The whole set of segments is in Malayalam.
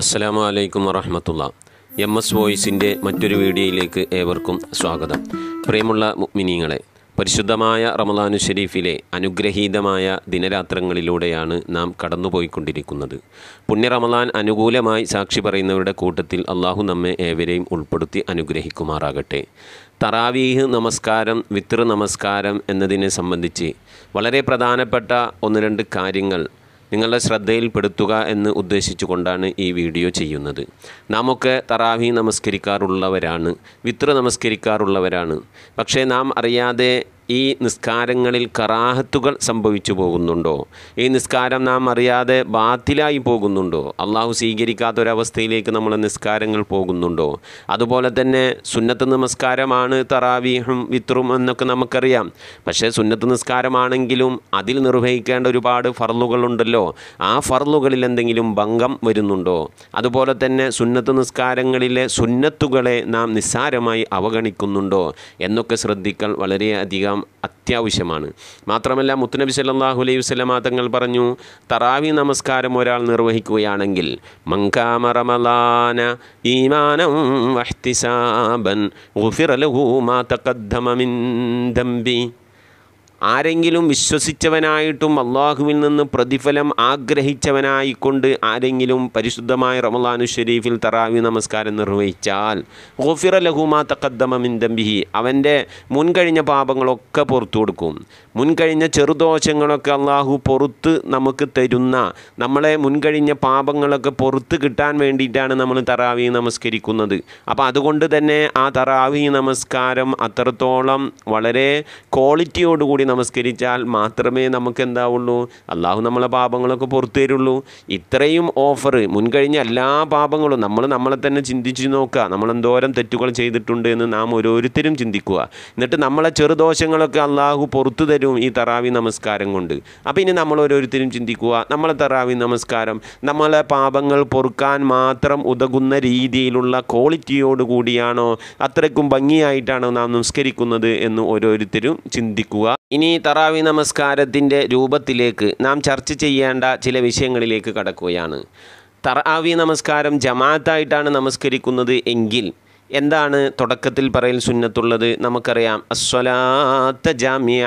അസ്സലാമു അലൈക്കും വറഹമത്തുള്ള എം എസ് വോയിസിൻ്റെ മറ്റൊരു വീഡിയോയിലേക്ക് ഏവർക്കും സ്വാഗതം പ്രിയമുള്ള മിനിങ്ങളെ പരിശുദ്ധമായ റമദാനു ഷെരീഫിലെ അനുഗ്രഹീതമായ ദിനരാത്രങ്ങളിലൂടെയാണ് നാം കടന്നുപോയിക്കൊണ്ടിരിക്കുന്നത് പുണ്യ റമദാൻ അനുകൂലമായി സാക്ഷി പറയുന്നവരുടെ കൂട്ടത്തിൽ അള്ളാഹു നമ്മെ ഏവരെയും ഉൾപ്പെടുത്തി അനുഗ്രഹിക്കുമാറാകട്ടെ തറാവീഹ് നമസ്കാരം വിത്തൃ നമസ്കാരം എന്നതിനെ സംബന്ധിച്ച് വളരെ പ്രധാനപ്പെട്ട ഒന്ന് രണ്ട് കാര്യങ്ങൾ നിങ്ങളുടെ ശ്രദ്ധയിൽപ്പെടുത്തുക എന്ന് ഉദ്ദേശിച്ചുകൊണ്ടാണ് ഈ വീഡിയോ ചെയ്യുന്നത് നാമൊക്കെ തറാവി നമസ്കരിക്കാറുള്ളവരാണ് വിത്ര നമസ്കരിക്കാറുള്ളവരാണ് പക്ഷേ നാം അറിയാതെ ഈ നിസ്കാരങ്ങളിൽ കറാഹത്തുകൾ സംഭവിച്ചു പോകുന്നുണ്ടോ ഈ നിസ്കാരം നാം അറിയാതെ ബാത്തിലായി പോകുന്നുണ്ടോ അള്ളാഹു സ്വീകരിക്കാത്തൊരവസ്ഥയിലേക്ക് നമ്മൾ നിസ്കാരങ്ങൾ പോകുന്നുണ്ടോ അതുപോലെ തന്നെ സുന്നത്ത് നമസ്കാരമാണ് തറാവീഹും വിത്രും എന്നൊക്കെ നമുക്കറിയാം പക്ഷേ സുന്നത്ത് നിസ്കാരമാണെങ്കിലും അതിൽ നിർവഹിക്കേണ്ട ഒരുപാട് ഫർലുകളുണ്ടല്ലോ ആ ഫർലുകളിൽ എന്തെങ്കിലും ഭംഗം വരുന്നുണ്ടോ അതുപോലെ തന്നെ സുന്നത്ത് നിസ്കാരങ്ങളിലെ സുന്നത്തുകളെ നാം നിസ്സാരമായി അവഗണിക്കുന്നുണ്ടോ എന്നൊക്കെ ശ്രദ്ധിക്കൽ വളരെയധികം എല്ലാം അത്യാവശ്യമാണ് മാത്രമല്ല മുത്തുനബി സല്ലാഹു അലൈഹി വസ്ലമ തങ്ങൾ പറഞ്ഞു തറാവി നമസ്കാരം ഒരാൾ നിർവഹിക്കുകയാണെങ്കിൽ മങ്കാമ ഈമാനം വഹ്തിസാബൻ മാ തഖദ്ദമ മിൻ ദംബി ആരെങ്കിലും വിശ്വസിച്ചവനായിട്ടും അള്ളാഹുവിൽ നിന്ന് പ്രതിഫലം ആഗ്രഹിച്ചവനായിക്കൊണ്ട് ആരെങ്കിലും പരിശുദ്ധമായ റമലാനു ഷെരീഫിൽ തറാവി നമസ്കാരം നിർവഹിച്ചാൽ ഗോഫിറ ലഹുമാ തക്കദ്ദമിൻ ദംബിഹി അവൻ്റെ മുൻകഴിഞ്ഞ പാപങ്ങളൊക്കെ പുറത്തു കൊടുക്കും മുൻകഴിഞ്ഞ ചെറുദോഷങ്ങളൊക്കെ അള്ളാഹു പുറത്ത് നമുക്ക് തരുന്ന നമ്മളെ മുൻകഴിഞ്ഞ പാപങ്ങളൊക്കെ പുറത്ത് കിട്ടാൻ വേണ്ടിയിട്ടാണ് നമ്മൾ തറാവി നമസ്കരിക്കുന്നത് അപ്പോൾ അതുകൊണ്ട് തന്നെ ആ തറാവി നമസ്കാരം അത്രത്തോളം വളരെ ക്വാളിറ്റിയോടുകൂടി നമസ്കരിച്ചാൽ മാത്രമേ നമുക്ക് എന്താവുള്ളൂ അള്ളാഹു നമ്മളെ പാപങ്ങളൊക്കെ പുറത്തു തരുള്ളൂ ഇത്രയും ഓഫർ മുൻകഴിഞ്ഞ എല്ലാ പാപങ്ങളും നമ്മൾ നമ്മളെ തന്നെ ചിന്തിച്ച് നോക്കുക നമ്മൾ എന്തോരം തെറ്റുകൾ ചെയ്തിട്ടുണ്ട് എന്ന് നാം ഓരോരുത്തരും ചിന്തിക്കുക എന്നിട്ട് നമ്മളെ ചെറുദോഷങ്ങളൊക്കെ അള്ളാഹു പുറത്തു തരും ഈ തറാവി നമസ്കാരം കൊണ്ട് അപ്പോൾ ഇനി നമ്മൾ ഓരോരുത്തരും ചിന്തിക്കുക നമ്മളെ തറാവി നമസ്കാരം നമ്മളെ പാപങ്ങൾ പൊറുക്കാൻ മാത്രം ഉതകുന്ന രീതിയിലുള്ള ക്വാളിറ്റിയോട് കൂടിയാണോ അത്രയ്ക്കും ഭംഗിയായിട്ടാണോ നാം നമസ്കരിക്കുന്നത് എന്ന് ഓരോരുത്തരും ചിന്തിക്കുക ഇനി തറാവി നമസ്കാരത്തിൻ്റെ രൂപത്തിലേക്ക് നാം ചർച്ച ചെയ്യേണ്ട ചില വിഷയങ്ങളിലേക്ക് കടക്കുകയാണ് തറാവി നമസ്കാരം ജമാഅത്തായിട്ടാണ് നമസ്കരിക്കുന്നത് എങ്കിൽ എന്താണ് തുടക്കത്തിൽ പറയൽ സുന്നത്തുള്ളത് നമുക്കറിയാം അസ്വലാത്ത ജാമിയ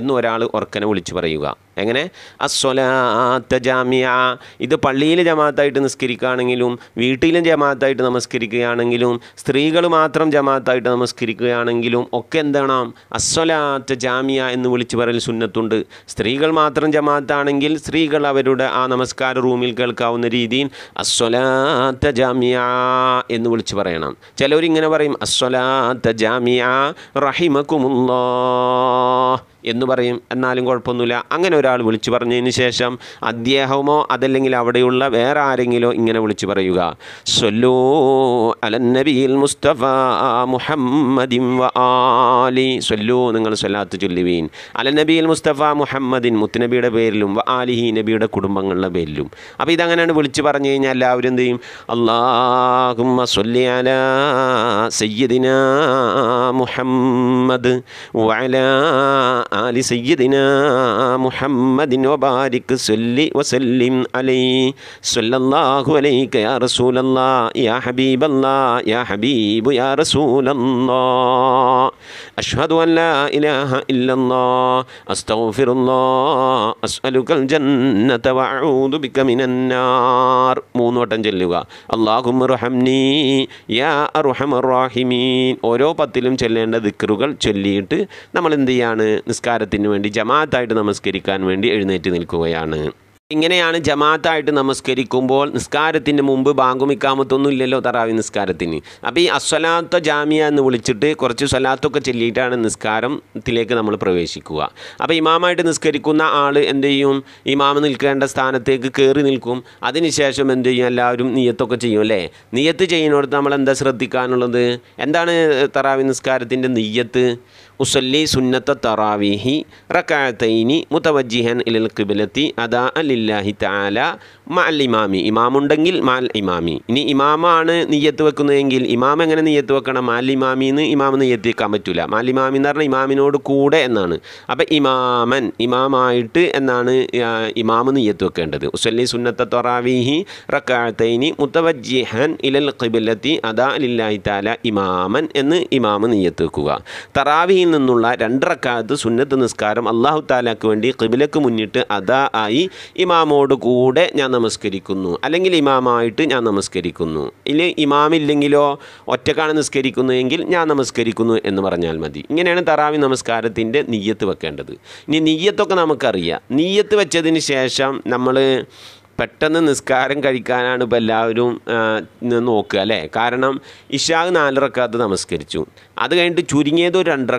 എന്ന് ഒരാൾ ഉറക്കനെ വിളിച്ചു പറയുക എങ്ങനെ അസ്വലാത്ത ജാമിയ ഇത് പള്ളിയിൽ ജമാഅത്തായിട്ട് നിസ്കരിക്കുകയാണെങ്കിലും വീട്ടിലും ജമാഅത്തായിട്ട് നമസ്കരിക്കുകയാണെങ്കിലും സ്ത്രീകൾ മാത്രം ജമാഅത്തായിട്ട് നമസ്കരിക്കുകയാണെങ്കിലും ഒക്കെ എന്താണ് അസ്വലാത്ത ജാമിയ എന്ന് വിളിച്ചു പറയൽ സുന്നത്തുണ്ട് സ്ത്രീകൾ മാത്രം ജമാഅത്താണെങ്കിൽ സ്ത്രീകൾ അവരുടെ ആ നമസ്കാര റൂമിൽ കേൾക്കാവുന്ന രീതിയിൽ അസ്വലാത്ത ജാമിയ എന്ന് വിളിച്ചു പറയണം ചിലവരിങ്ങനെ പറയും അസ്വലാത്ത ജാമിയ റഹിമക്കുമുല്ലാ എന്ന് പറയും എന്നാലും കുഴപ്പമൊന്നുമില്ല അങ്ങനെ ഒരാൾ വിളിച്ചു പറഞ്ഞതിന് ശേഷം അദ്ദേഹമോ അതല്ലെങ്കിൽ അവിടെയുള്ള വേറെ ആരെങ്കിലോ ഇങ്ങനെ വിളിച്ചു പറയുക സൊല്ലൂ അലന്നബിയിൽ മുസ്തഫ മുഹമ്മദിൻ ആലി നിങ്ങൾ സ്വല്ലാത്ത് ചൊല്ലുവീൻ അലന്നബിയിൽ മുസ്തഫ മുഹമ്മദിൻ മുത്തുനബിയുടെ പേരിലും വ ആലിഹി നബിയുടെ കുടുംബങ്ങളുടെ പേരിലും അപ്പോൾ ഇതങ്ങനെയാണ് വിളിച്ചു പറഞ്ഞു കഴിഞ്ഞാൽ എല്ലാവരും എന്ത് ചെയ്യും അള്ളാഹുമ്മ സൊല്ലി അല സയ്യദിന മുഹമ്മദ് വല ആലി സയ്യദിന മുഹമ്മദിൻ വബാരിക്ക് സൊല്ലി വസല്ലിം അലൈ സല്ലല്ലാഹു അലൈക യാ റസൂലല്ലാ യാ ഹബീബല്ലാ യാ ഹബീബു യാ റസൂലല്ലാ അഷ്ഹദു അല്ലാ ഇലാഹ ഇല്ലല്ലാ അസ്തഗ്ഫിറുല്ലാ അസ്അലുക്കൽ ജന്നത വഅഊദു ബിക മിനന്നാർ മൂന്ന് വട്ടം ചൊല്ലുക അല്ലാഹുമ്മ റഹംനി യാ അർഹമർ റഹീമീൻ ഓരോ പത്തിലും ചൊല്ലേണ്ട ദിക്റുകൾ ചൊല്ലിയിട്ട് നമ്മൾ എന്ത് ചെയ്യാണ് നമസ്കാരത്തിന് വേണ്ടി ജമാഅത്തായിട്ട് നമസ്കരിക്കാൻ വേണ്ടി എഴുന്നേറ്റ് നിൽക്കുകയാണ് ഇങ്ങനെയാണ് ജമാഅത്തായിട്ട് നമസ്കരിക്കുമ്പോൾ നിസ്കാരത്തിന് മുമ്പ് ബാങ്കുമിക്കാമത്തൊന്നും ഇല്ലല്ലോ തറാവി നിസ്കാരത്തിന് അപ്പോൾ ഈ അസ്വലാത്ത ജാമിയ എന്ന് വിളിച്ചിട്ട് കുറച്ച് സ്വലാത്തൊക്കെ ചൊല്ലിയിട്ടാണ് നിസ്കാരത്തിലേക്ക് നമ്മൾ പ്രവേശിക്കുക അപ്പോൾ ഇമാമായിട്ട് നിസ്കരിക്കുന്ന ആൾ എന്ത് ചെയ്യും ഇമാമ നിൽക്കേണ്ട സ്ഥാനത്തേക്ക് കയറി നിൽക്കും അതിനുശേഷം എന്ത് ചെയ്യും എല്ലാവരും നീയത്തൊക്കെ ചെയ്യും അല്ലേ നീയത്ത് ചെയ്യുന്നിടത്ത് നമ്മൾ എന്താ ശ്രദ്ധിക്കാനുള്ളത് എന്താണ് തറാവി നിസ്കാരത്തിൻ്റെ നീയത്ത് ഉസല്ലി സുന്നത്ത തറാവീഹി റക്കാത്തൈനി മുത്തവജിഹൻ ഇലൽ കിബിലത്തി അദാ അലില്ലാഹി താല മാൽ ഇമാമി ഇമാമുണ്ടെങ്കിൽ മാൽ ഇമാമി ഇനി ഇമാമാണ് നെയ്യത്ത് വെക്കുന്നതെങ്കിൽ ഇമാം എങ്ങനെ നെയ്യത്ത് വെക്കണം മാൽ എന്ന് ഇമാം നെയ്യത്ത് വെക്കാൻ പറ്റില്ല മാൽ ഇമാമി എന്ന് പറഞ്ഞാൽ ഇമാമിനോട് കൂടെ എന്നാണ് അപ്പം ഇമാമൻ ഇമാമായിട്ട് എന്നാണ് ഇമാമ് നെയ്യത്ത് വെക്കേണ്ടത് ഉസല്ലി സുന്നത്ത തൊറാവീഹി റക്കാത്തൈനി മുത്തവജിഹൻ ഇലൽ കിബിലത്തി അദാ അലില്ലാഹി താല ഇമാമൻ എന്ന് ഇമാമ് നെയ്യത്ത് വെക്കുക തറാവീഹ് ഖിബ്ലയിൽ നിന്നുള്ള രണ്ടറക്കാത്ത് സുന്നത്ത് നിസ്കാരം അള്ളാഹു താലാക്ക് വേണ്ടി ഖിബിലക്ക് മുന്നിട്ട് അതാ ആയി ഇമാമോട് കൂടെ ഞാൻ നമസ്കരിക്കുന്നു അല്ലെങ്കിൽ ഇമാമായിട്ട് ഞാൻ നമസ്കരിക്കുന്നു ഇല്ല ഇമാമില്ലെങ്കിലോ ഒറ്റക്കാണ് നിസ്കരിക്കുന്നതെങ്കിൽ ഞാൻ നമസ്കരിക്കുന്നു എന്ന് പറഞ്ഞാൽ മതി ഇങ്ങനെയാണ് തറാവി നമസ്കാരത്തിൻ്റെ നീയത്ത് വെക്കേണ്ടത് ഇനി നീയത്തൊക്കെ നമുക്കറിയാം നീയത്ത് വെച്ചതിന് ശേഷം നമ്മൾ പെട്ടെന്ന് നിസ്കാരം കഴിക്കാനാണ് ഇപ്പോൾ എല്ലാവരും നോക്കുക അല്ലേ കാരണം ഇഷാഖ് നാലിറക്കാത്ത് നമസ്കരിച്ചു അത് കഴിഞ്ഞിട്ട് ചുരുങ്ങിയത് ഒരു രണ്ട്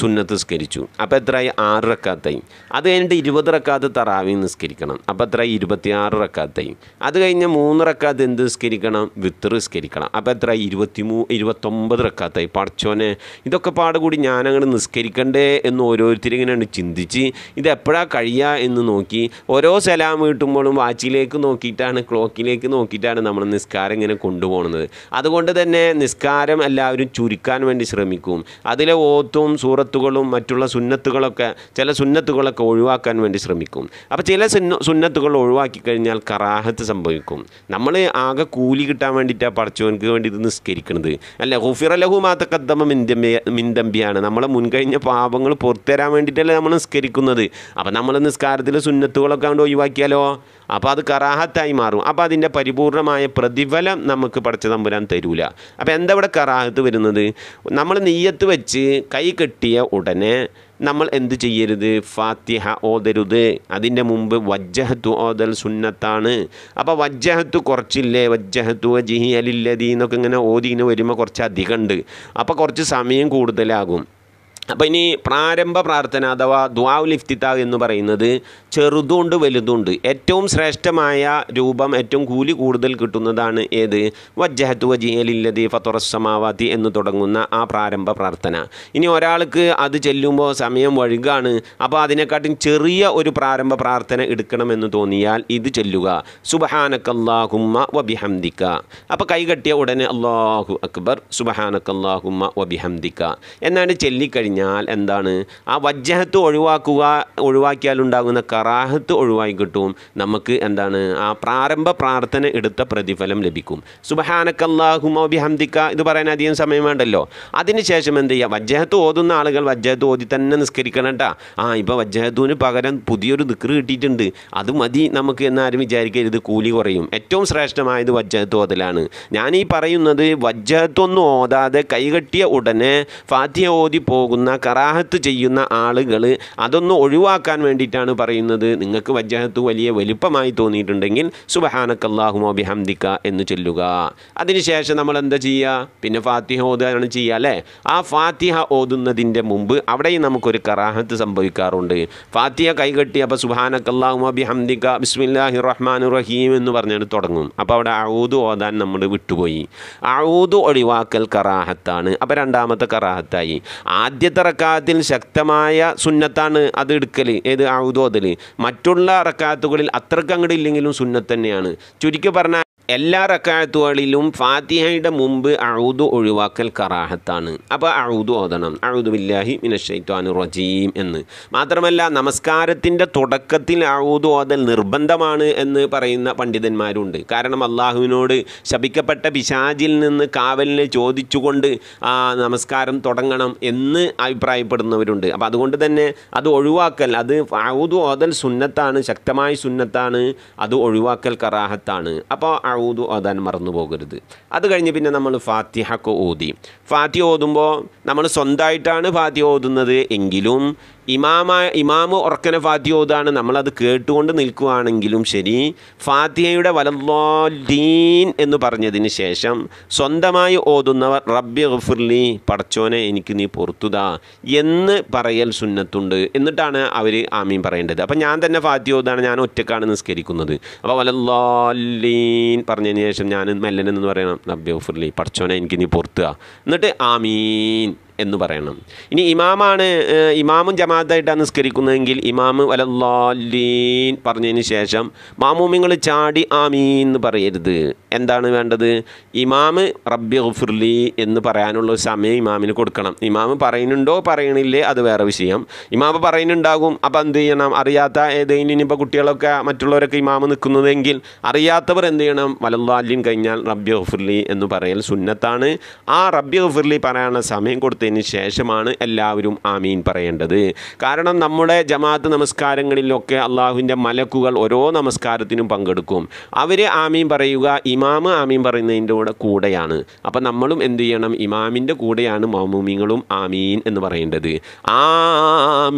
സുന്നത്ത് നിസ്കരിച്ചു അപ്പോൾ എത്രയായി ആറ് റക്കാത്തായി അത് കഴിഞ്ഞിട്ട് ഇരുപത് റക്കാത്ത് തറാവി നിസ്കരിക്കണം അപ്പോൾ എത്രയായി ഇരുപത്തിയാറ് റക്കാത്തായി അത് കഴിഞ്ഞ് മൂന്ന് റക്കാത്ത് എന്ത് നിസ്കരിക്കണം വിത്ത് നിസ്കരിക്കണം അപ്പോൾ എത്രയായി മൂ ഇരുപത്തൊമ്പത് റക്കാത്തായി പഠിച്ചോനെ ഇതൊക്കെ പാടുകൂടി ഞാനങ്ങോട്ട് നിസ്കരിക്കണ്ടേ എന്ന് ഓരോരുത്തരിങ്ങനെ ചിന്തിച്ച് ഇത് എപ്പോഴാണ് കഴിയുക എന്ന് നോക്കി ഓരോ സലാം കിട്ടുമ്പോഴും വാച്ചിലേക്ക് നോക്കിയിട്ടാണ് ക്ലോക്കിലേക്ക് നോക്കിയിട്ടാണ് നമ്മൾ നിസ്കാരം ഇങ്ങനെ കൊണ്ടുപോകുന്നത് അതുകൊണ്ട് തന്നെ നിസ്കാരം എല്ലാവരും ചുരുക്കാൻ വേണ്ടി ശ്രമിക്കും അതിലെ ഓത്തും സൂറത്തുകളും മറ്റുള്ള സുന്നത്തുകളൊക്കെ ചില സുന്നത്തുകളൊക്കെ ഒഴിവാക്കാൻ വേണ്ടി ശ്രമിക്കും അപ്പോൾ ചില സുന്നത്തുകൾ ഒഴിവാക്കി കഴിഞ്ഞാൽ കറാഹത്ത് സംഭവിക്കും നമ്മൾ ആകെ കൂലി കിട്ടാൻ വേണ്ടിയിട്ടാണ് പഠിച്ചവനക്ക് വേണ്ടി ഇത് നിസ്കരിക്കുന്നത് അല്ല ഹുഫിർ ലഹു കദ്ദമ മിന്തമ്പിയ മിന്തമ്പിയാണ് നമ്മളെ മുൻകഴിഞ്ഞ പാപങ്ങൾ തരാൻ വേണ്ടിയിട്ടല്ലേ നമ്മൾ നിസ്കരിക്കുന്നത് അപ്പോൾ നമ്മൾ നിസ്കാരത്തിലെ സുന്നത്തുകളൊക്കെ അങ്ങോട്ട് ഒഴിവാക്കിയാലോ അപ്പോൾ അത് കറാഹത്തായി മാറും അപ്പോൾ അതിൻ്റെ പരിപൂർണമായ പ്രതിഫലം നമുക്ക് പഠിച്ച തമ്പുരാൻ തരൂല അപ്പോൾ എന്താ ഇവിടെ കറാഹത്ത് വരുന്നത് നമ്മൾ നെയ്യത്ത് വെച്ച് കൈ കെട്ടിയ ഉടനെ നമ്മൾ എന്ത് ചെയ്യരുത് ഫാത്തിഹ ഓതരുത് അതിൻ്റെ മുമ്പ് വജ്ജഹത്തു ഓതൽ സുന്നത്താണ് അപ്പോൾ വജ്ജഹത്തു കുറച്ചില്ലേ വജ്ജഹത്തു വജിഹി അലില്ലതി എന്നൊക്കെ ഇങ്ങനെ ഓതിന് വരുമ്പോൾ കുറച്ച് അധികമുണ്ട് അപ്പോൾ കുറച്ച് സമയം കൂടുതലാകും അപ്പോൾ ഇനി പ്രാരംഭ പ്രാർത്ഥന അഥവാ ദ്വാവുൽ ഇഫ്തിത്ത എന്ന് പറയുന്നത് ചെറുതുണ്ട് വലുതുണ്ട് ഏറ്റവും ശ്രേഷ്ഠമായ രൂപം ഏറ്റവും കൂലി കൂടുതൽ കിട്ടുന്നതാണ് ഏത് വജ്ജഹത്ത് വജിയലില്ലതി ഫത്തുറസമാവാത്തി എന്ന് തുടങ്ങുന്ന ആ പ്രാരംഭ പ്രാർത്ഥന ഇനി ഒരാൾക്ക് അത് ചെല്ലുമ്പോൾ സമയം വഴുകാണ് അപ്പോൾ അതിനെക്കാട്ടും ചെറിയ ഒരു പ്രാരംഭ പ്രാർത്ഥന എടുക്കണമെന്ന് തോന്നിയാൽ ഇത് ചെല്ലുക സുബഹാനക്കല്ലാഹുമ്മ വബിഹംദിക്ക അപ്പോൾ കൈകെട്ടിയ ഉടനെ അള്ളാഹു അക്ബർ സുബഹാനക്കല്ലാഹുമ്മ വബിഹംദിക്ക എന്നാണ് ചൊല്ലിക്കഴിഞ്ഞ് കഴിഞ്ഞാൽ എന്താണ് ആ വജ്ജഹത്ത് ഒഴിവാക്കുക ഒഴിവാക്കിയാൽ ഉണ്ടാകുന്ന കറാഹത്ത് ഒഴിവായി കിട്ടും നമുക്ക് എന്താണ് ആ പ്രാരംഭ പ്രാർത്ഥന എടുത്ത പ്രതിഫലം ലഭിക്കും സുബഹാനക്കല്ലാഹുമോ ബിഹംദിക്ക ഇത് പറയാൻ അധികം സമയം വേണ്ടല്ലോ അതിനുശേഷം എന്ത് ചെയ്യുക വജ്ജഹത്ത് ഓതുന്ന ആളുകൾ വജ്ജഹത്ത് ഓതി തന്നെ നിസ്കരിക്കണം കേട്ടോ ആ ഇപ്പോൾ വജ്ജഹത്തുവിന് പകരം പുതിയൊരു ദിക്റ് കിട്ടിയിട്ടുണ്ട് അത് മതി നമുക്ക് എന്നാരും വിചാരിക്കരുത് കൂലി കുറയും ഏറ്റവും ശ്രേഷ്ഠമായത് വജ്ജഹത്ത് ഓതലാണ് ഞാൻ ഈ പറയുന്നത് വജ്ജഹത്തൊന്നും ഓതാതെ കൈകെട്ടിയ ഉടനെ ഫാത്തിയ ഓതി പോകുന്ന ചെയ്യുന്ന കറാഹത്ത് ചെയ്യുന്ന ആളുകൾ അതൊന്ന് ഒഴിവാക്കാൻ വേണ്ടിയിട്ടാണ് പറയുന്നത് നിങ്ങൾക്ക് വജ്ജഹത്ത് വലിയ വലിപ്പമായി തോന്നിയിട്ടുണ്ടെങ്കിൽ സുബഹാനക്കല്ലാഹുമോ ബിഹംദിക്ക എന്ന് ചൊല്ലുക അതിനുശേഷം നമ്മൾ എന്താ ചെയ്യുക പിന്നെ ഫാത്തിഹ ഓതുകയാണ് ചെയ്യുക അല്ലേ ആ ഫാത്തിഹ ഓതുന്നതിൻ്റെ മുമ്പ് അവിടെയും നമുക്കൊരു കറാഹത്ത് സംഭവിക്കാറുണ്ട് ഫാത്തിഹ കൈകെട്ടി അപ്പോൾ സുബഹാനക്കല്ലാഹുമോ ബിഹംദിക്ക ബിസ്മില്ലാഹി റഹ്മാൻ റഹീം എന്ന് പറഞ്ഞാണ് തുടങ്ങും അപ്പോൾ അവിടെ അഴൂത് ഓതാൻ നമ്മൾ വിട്ടുപോയി അഴൂത് ഒഴിവാക്കൽ കറാഹത്താണ് അപ്പോൾ രണ്ടാമത്തെ കറാഹത്തായി ആദ്യത്തെ റക്കാത്തിൽ ശക്തമായ സുന്നത്താണ് അത് എടുക്കൽ ഏത് ആവുതോതൽ മറ്റുള്ള റക്കാത്തുകളിൽ അത്രക്ക് അങ്ങോട്ട് ഇല്ലെങ്കിലും സുന്നത്ത് തന്നെയാണ് ചുരുക്കി പറഞ്ഞാൽ എല്ലാ റക്കാത്തുകളിലും ഫാത്തിഹയുടെ മുമ്പ് അഴുതു ഒഴിവാക്കൽ കറാഹത്താണ് അപ്പോൾ അഴുതു ഓതണം അഴുതു ബില്ലാഹി മിനഷൈത്വാനു റജീം എന്ന് മാത്രമല്ല നമസ്കാരത്തിൻ്റെ തുടക്കത്തിൽ അഴുതു ഓതൽ നിർബന്ധമാണ് എന്ന് പറയുന്ന പണ്ഡിതന്മാരുണ്ട് കാരണം അള്ളാഹുവിനോട് ശപിക്കപ്പെട്ട പിശാജിൽ നിന്ന് കാവലിനെ ചോദിച്ചുകൊണ്ട് ആ നമസ്കാരം തുടങ്ങണം എന്ന് അഭിപ്രായപ്പെടുന്നവരുണ്ട് അപ്പോൾ അതുകൊണ്ട് തന്നെ അത് ഒഴിവാക്കൽ അത് അഴുതു ഓതൽ സുന്നത്താണ് ശക്തമായ സുന്നത്താണ് അത് ഒഴിവാക്കൽ കറാഹത്താണ് അപ്പോൾ ഊതു ഓതാൻ മറന്നു പോകരുത് അത് കഴിഞ്ഞ് പിന്നെ നമ്മൾ ഫാത്തിഹക്ക് ഊതി ഫാത്തിഹ ഓതുമ്പോൾ നമ്മൾ സ്വന്തമായിട്ടാണ് ഫാത്തിഹ ഓതുന്നത് എങ്കിലും ഇമാമ ഇമാമ ഉറക്കന ഫാത്തിയ നമ്മളത് കേട്ടുകൊണ്ട് നിൽക്കുകയാണെങ്കിലും ശരി ഫാത്തിയയുടെ വലദ്ദീൻ എന്ന് പറഞ്ഞതിന് ശേഷം സ്വന്തമായി ഓതുന്നവർ റബ്ബി ഗഫുർലി പടച്ചോനെ എനിക്ക് നീ പൊറത്തുതാ എന്ന് പറയൽ സുന്നത്തുണ്ട് എന്നിട്ടാണ് അവർ ആമീൻ പറയേണ്ടത് അപ്പം ഞാൻ തന്നെ ഫാത്തിയ ഞാൻ ഒറ്റക്കാണ് നിസ്കരിക്കുന്നത് അപ്പോൾ വലദ്ദീൻ പറഞ്ഞതിന് ശേഷം ഞാൻ മെല്ലനെന്ന് പറയണം റബ്ബി ഗഫുർലി പടച്ചോനെ എനിക്ക് നീ പൊറത്തുക എന്നിട്ട് ആമീൻ എന്ന് പറയണം ഇനി ഇമാമാണ് ഇമാമും ജമാഅത്തായിട്ടാണ് നിസ്കരിക്കുന്നതെങ്കിൽ ഇമാമ് വലല്ലാലീൻ പറഞ്ഞതിന് ശേഷം മാമൂമിങ്ങൾ ചാടി ആമീൻ എന്ന് പറയരുത് എന്താണ് വേണ്ടത് ഇമാമ് റബ്ബി ഗുഫുർലി എന്ന് പറയാനുള്ള സമയം ഇമാമിന് കൊടുക്കണം ഇമാമ് പറയുന്നുണ്ടോ പറയണില്ലേ അത് വേറെ വിഷയം ഇമാമ് പറയുന്നുണ്ടാകും അപ്പോൾ എന്ത് ചെയ്യണം അറിയാത്ത ഏതെങ്കിലും ഇനിയിപ്പോൾ കുട്ടികളൊക്കെ മറ്റുള്ളവരൊക്കെ ഇമാമ് നിൽക്കുന്നതെങ്കിൽ അറിയാത്തവർ എന്ത് ചെയ്യണം വലല്ലാലീൻ കഴിഞ്ഞാൽ റബ്ബി ഗുഫുർലി എന്ന് പറയൽ സുന്നത്താണ് ആ റബ്ബി ഗുഫുർലി പറയാനുള്ള സമയം കൊടുത്ത് നമസ്കാരത്തിന് ശേഷമാണ് എല്ലാവരും ആമീൻ പറയേണ്ടത് കാരണം നമ്മുടെ ജമാഅത്ത് നമസ്കാരങ്ങളിലൊക്കെ അള്ളാഹുവിൻ്റെ മലക്കുകൾ ഓരോ നമസ്കാരത്തിനും പങ്കെടുക്കും അവർ ആമീൻ പറയുക ഇമാമ് ആമീൻ പറയുന്നതിൻ്റെ കൂടെ കൂടെയാണ് അപ്പം നമ്മളും എന്ത് ചെയ്യണം ഇമാമിൻ്റെ കൂടെയാണ് മൗമൂമിങ്ങളും ആമീൻ എന്ന് പറയേണ്ടത് ആമീൻ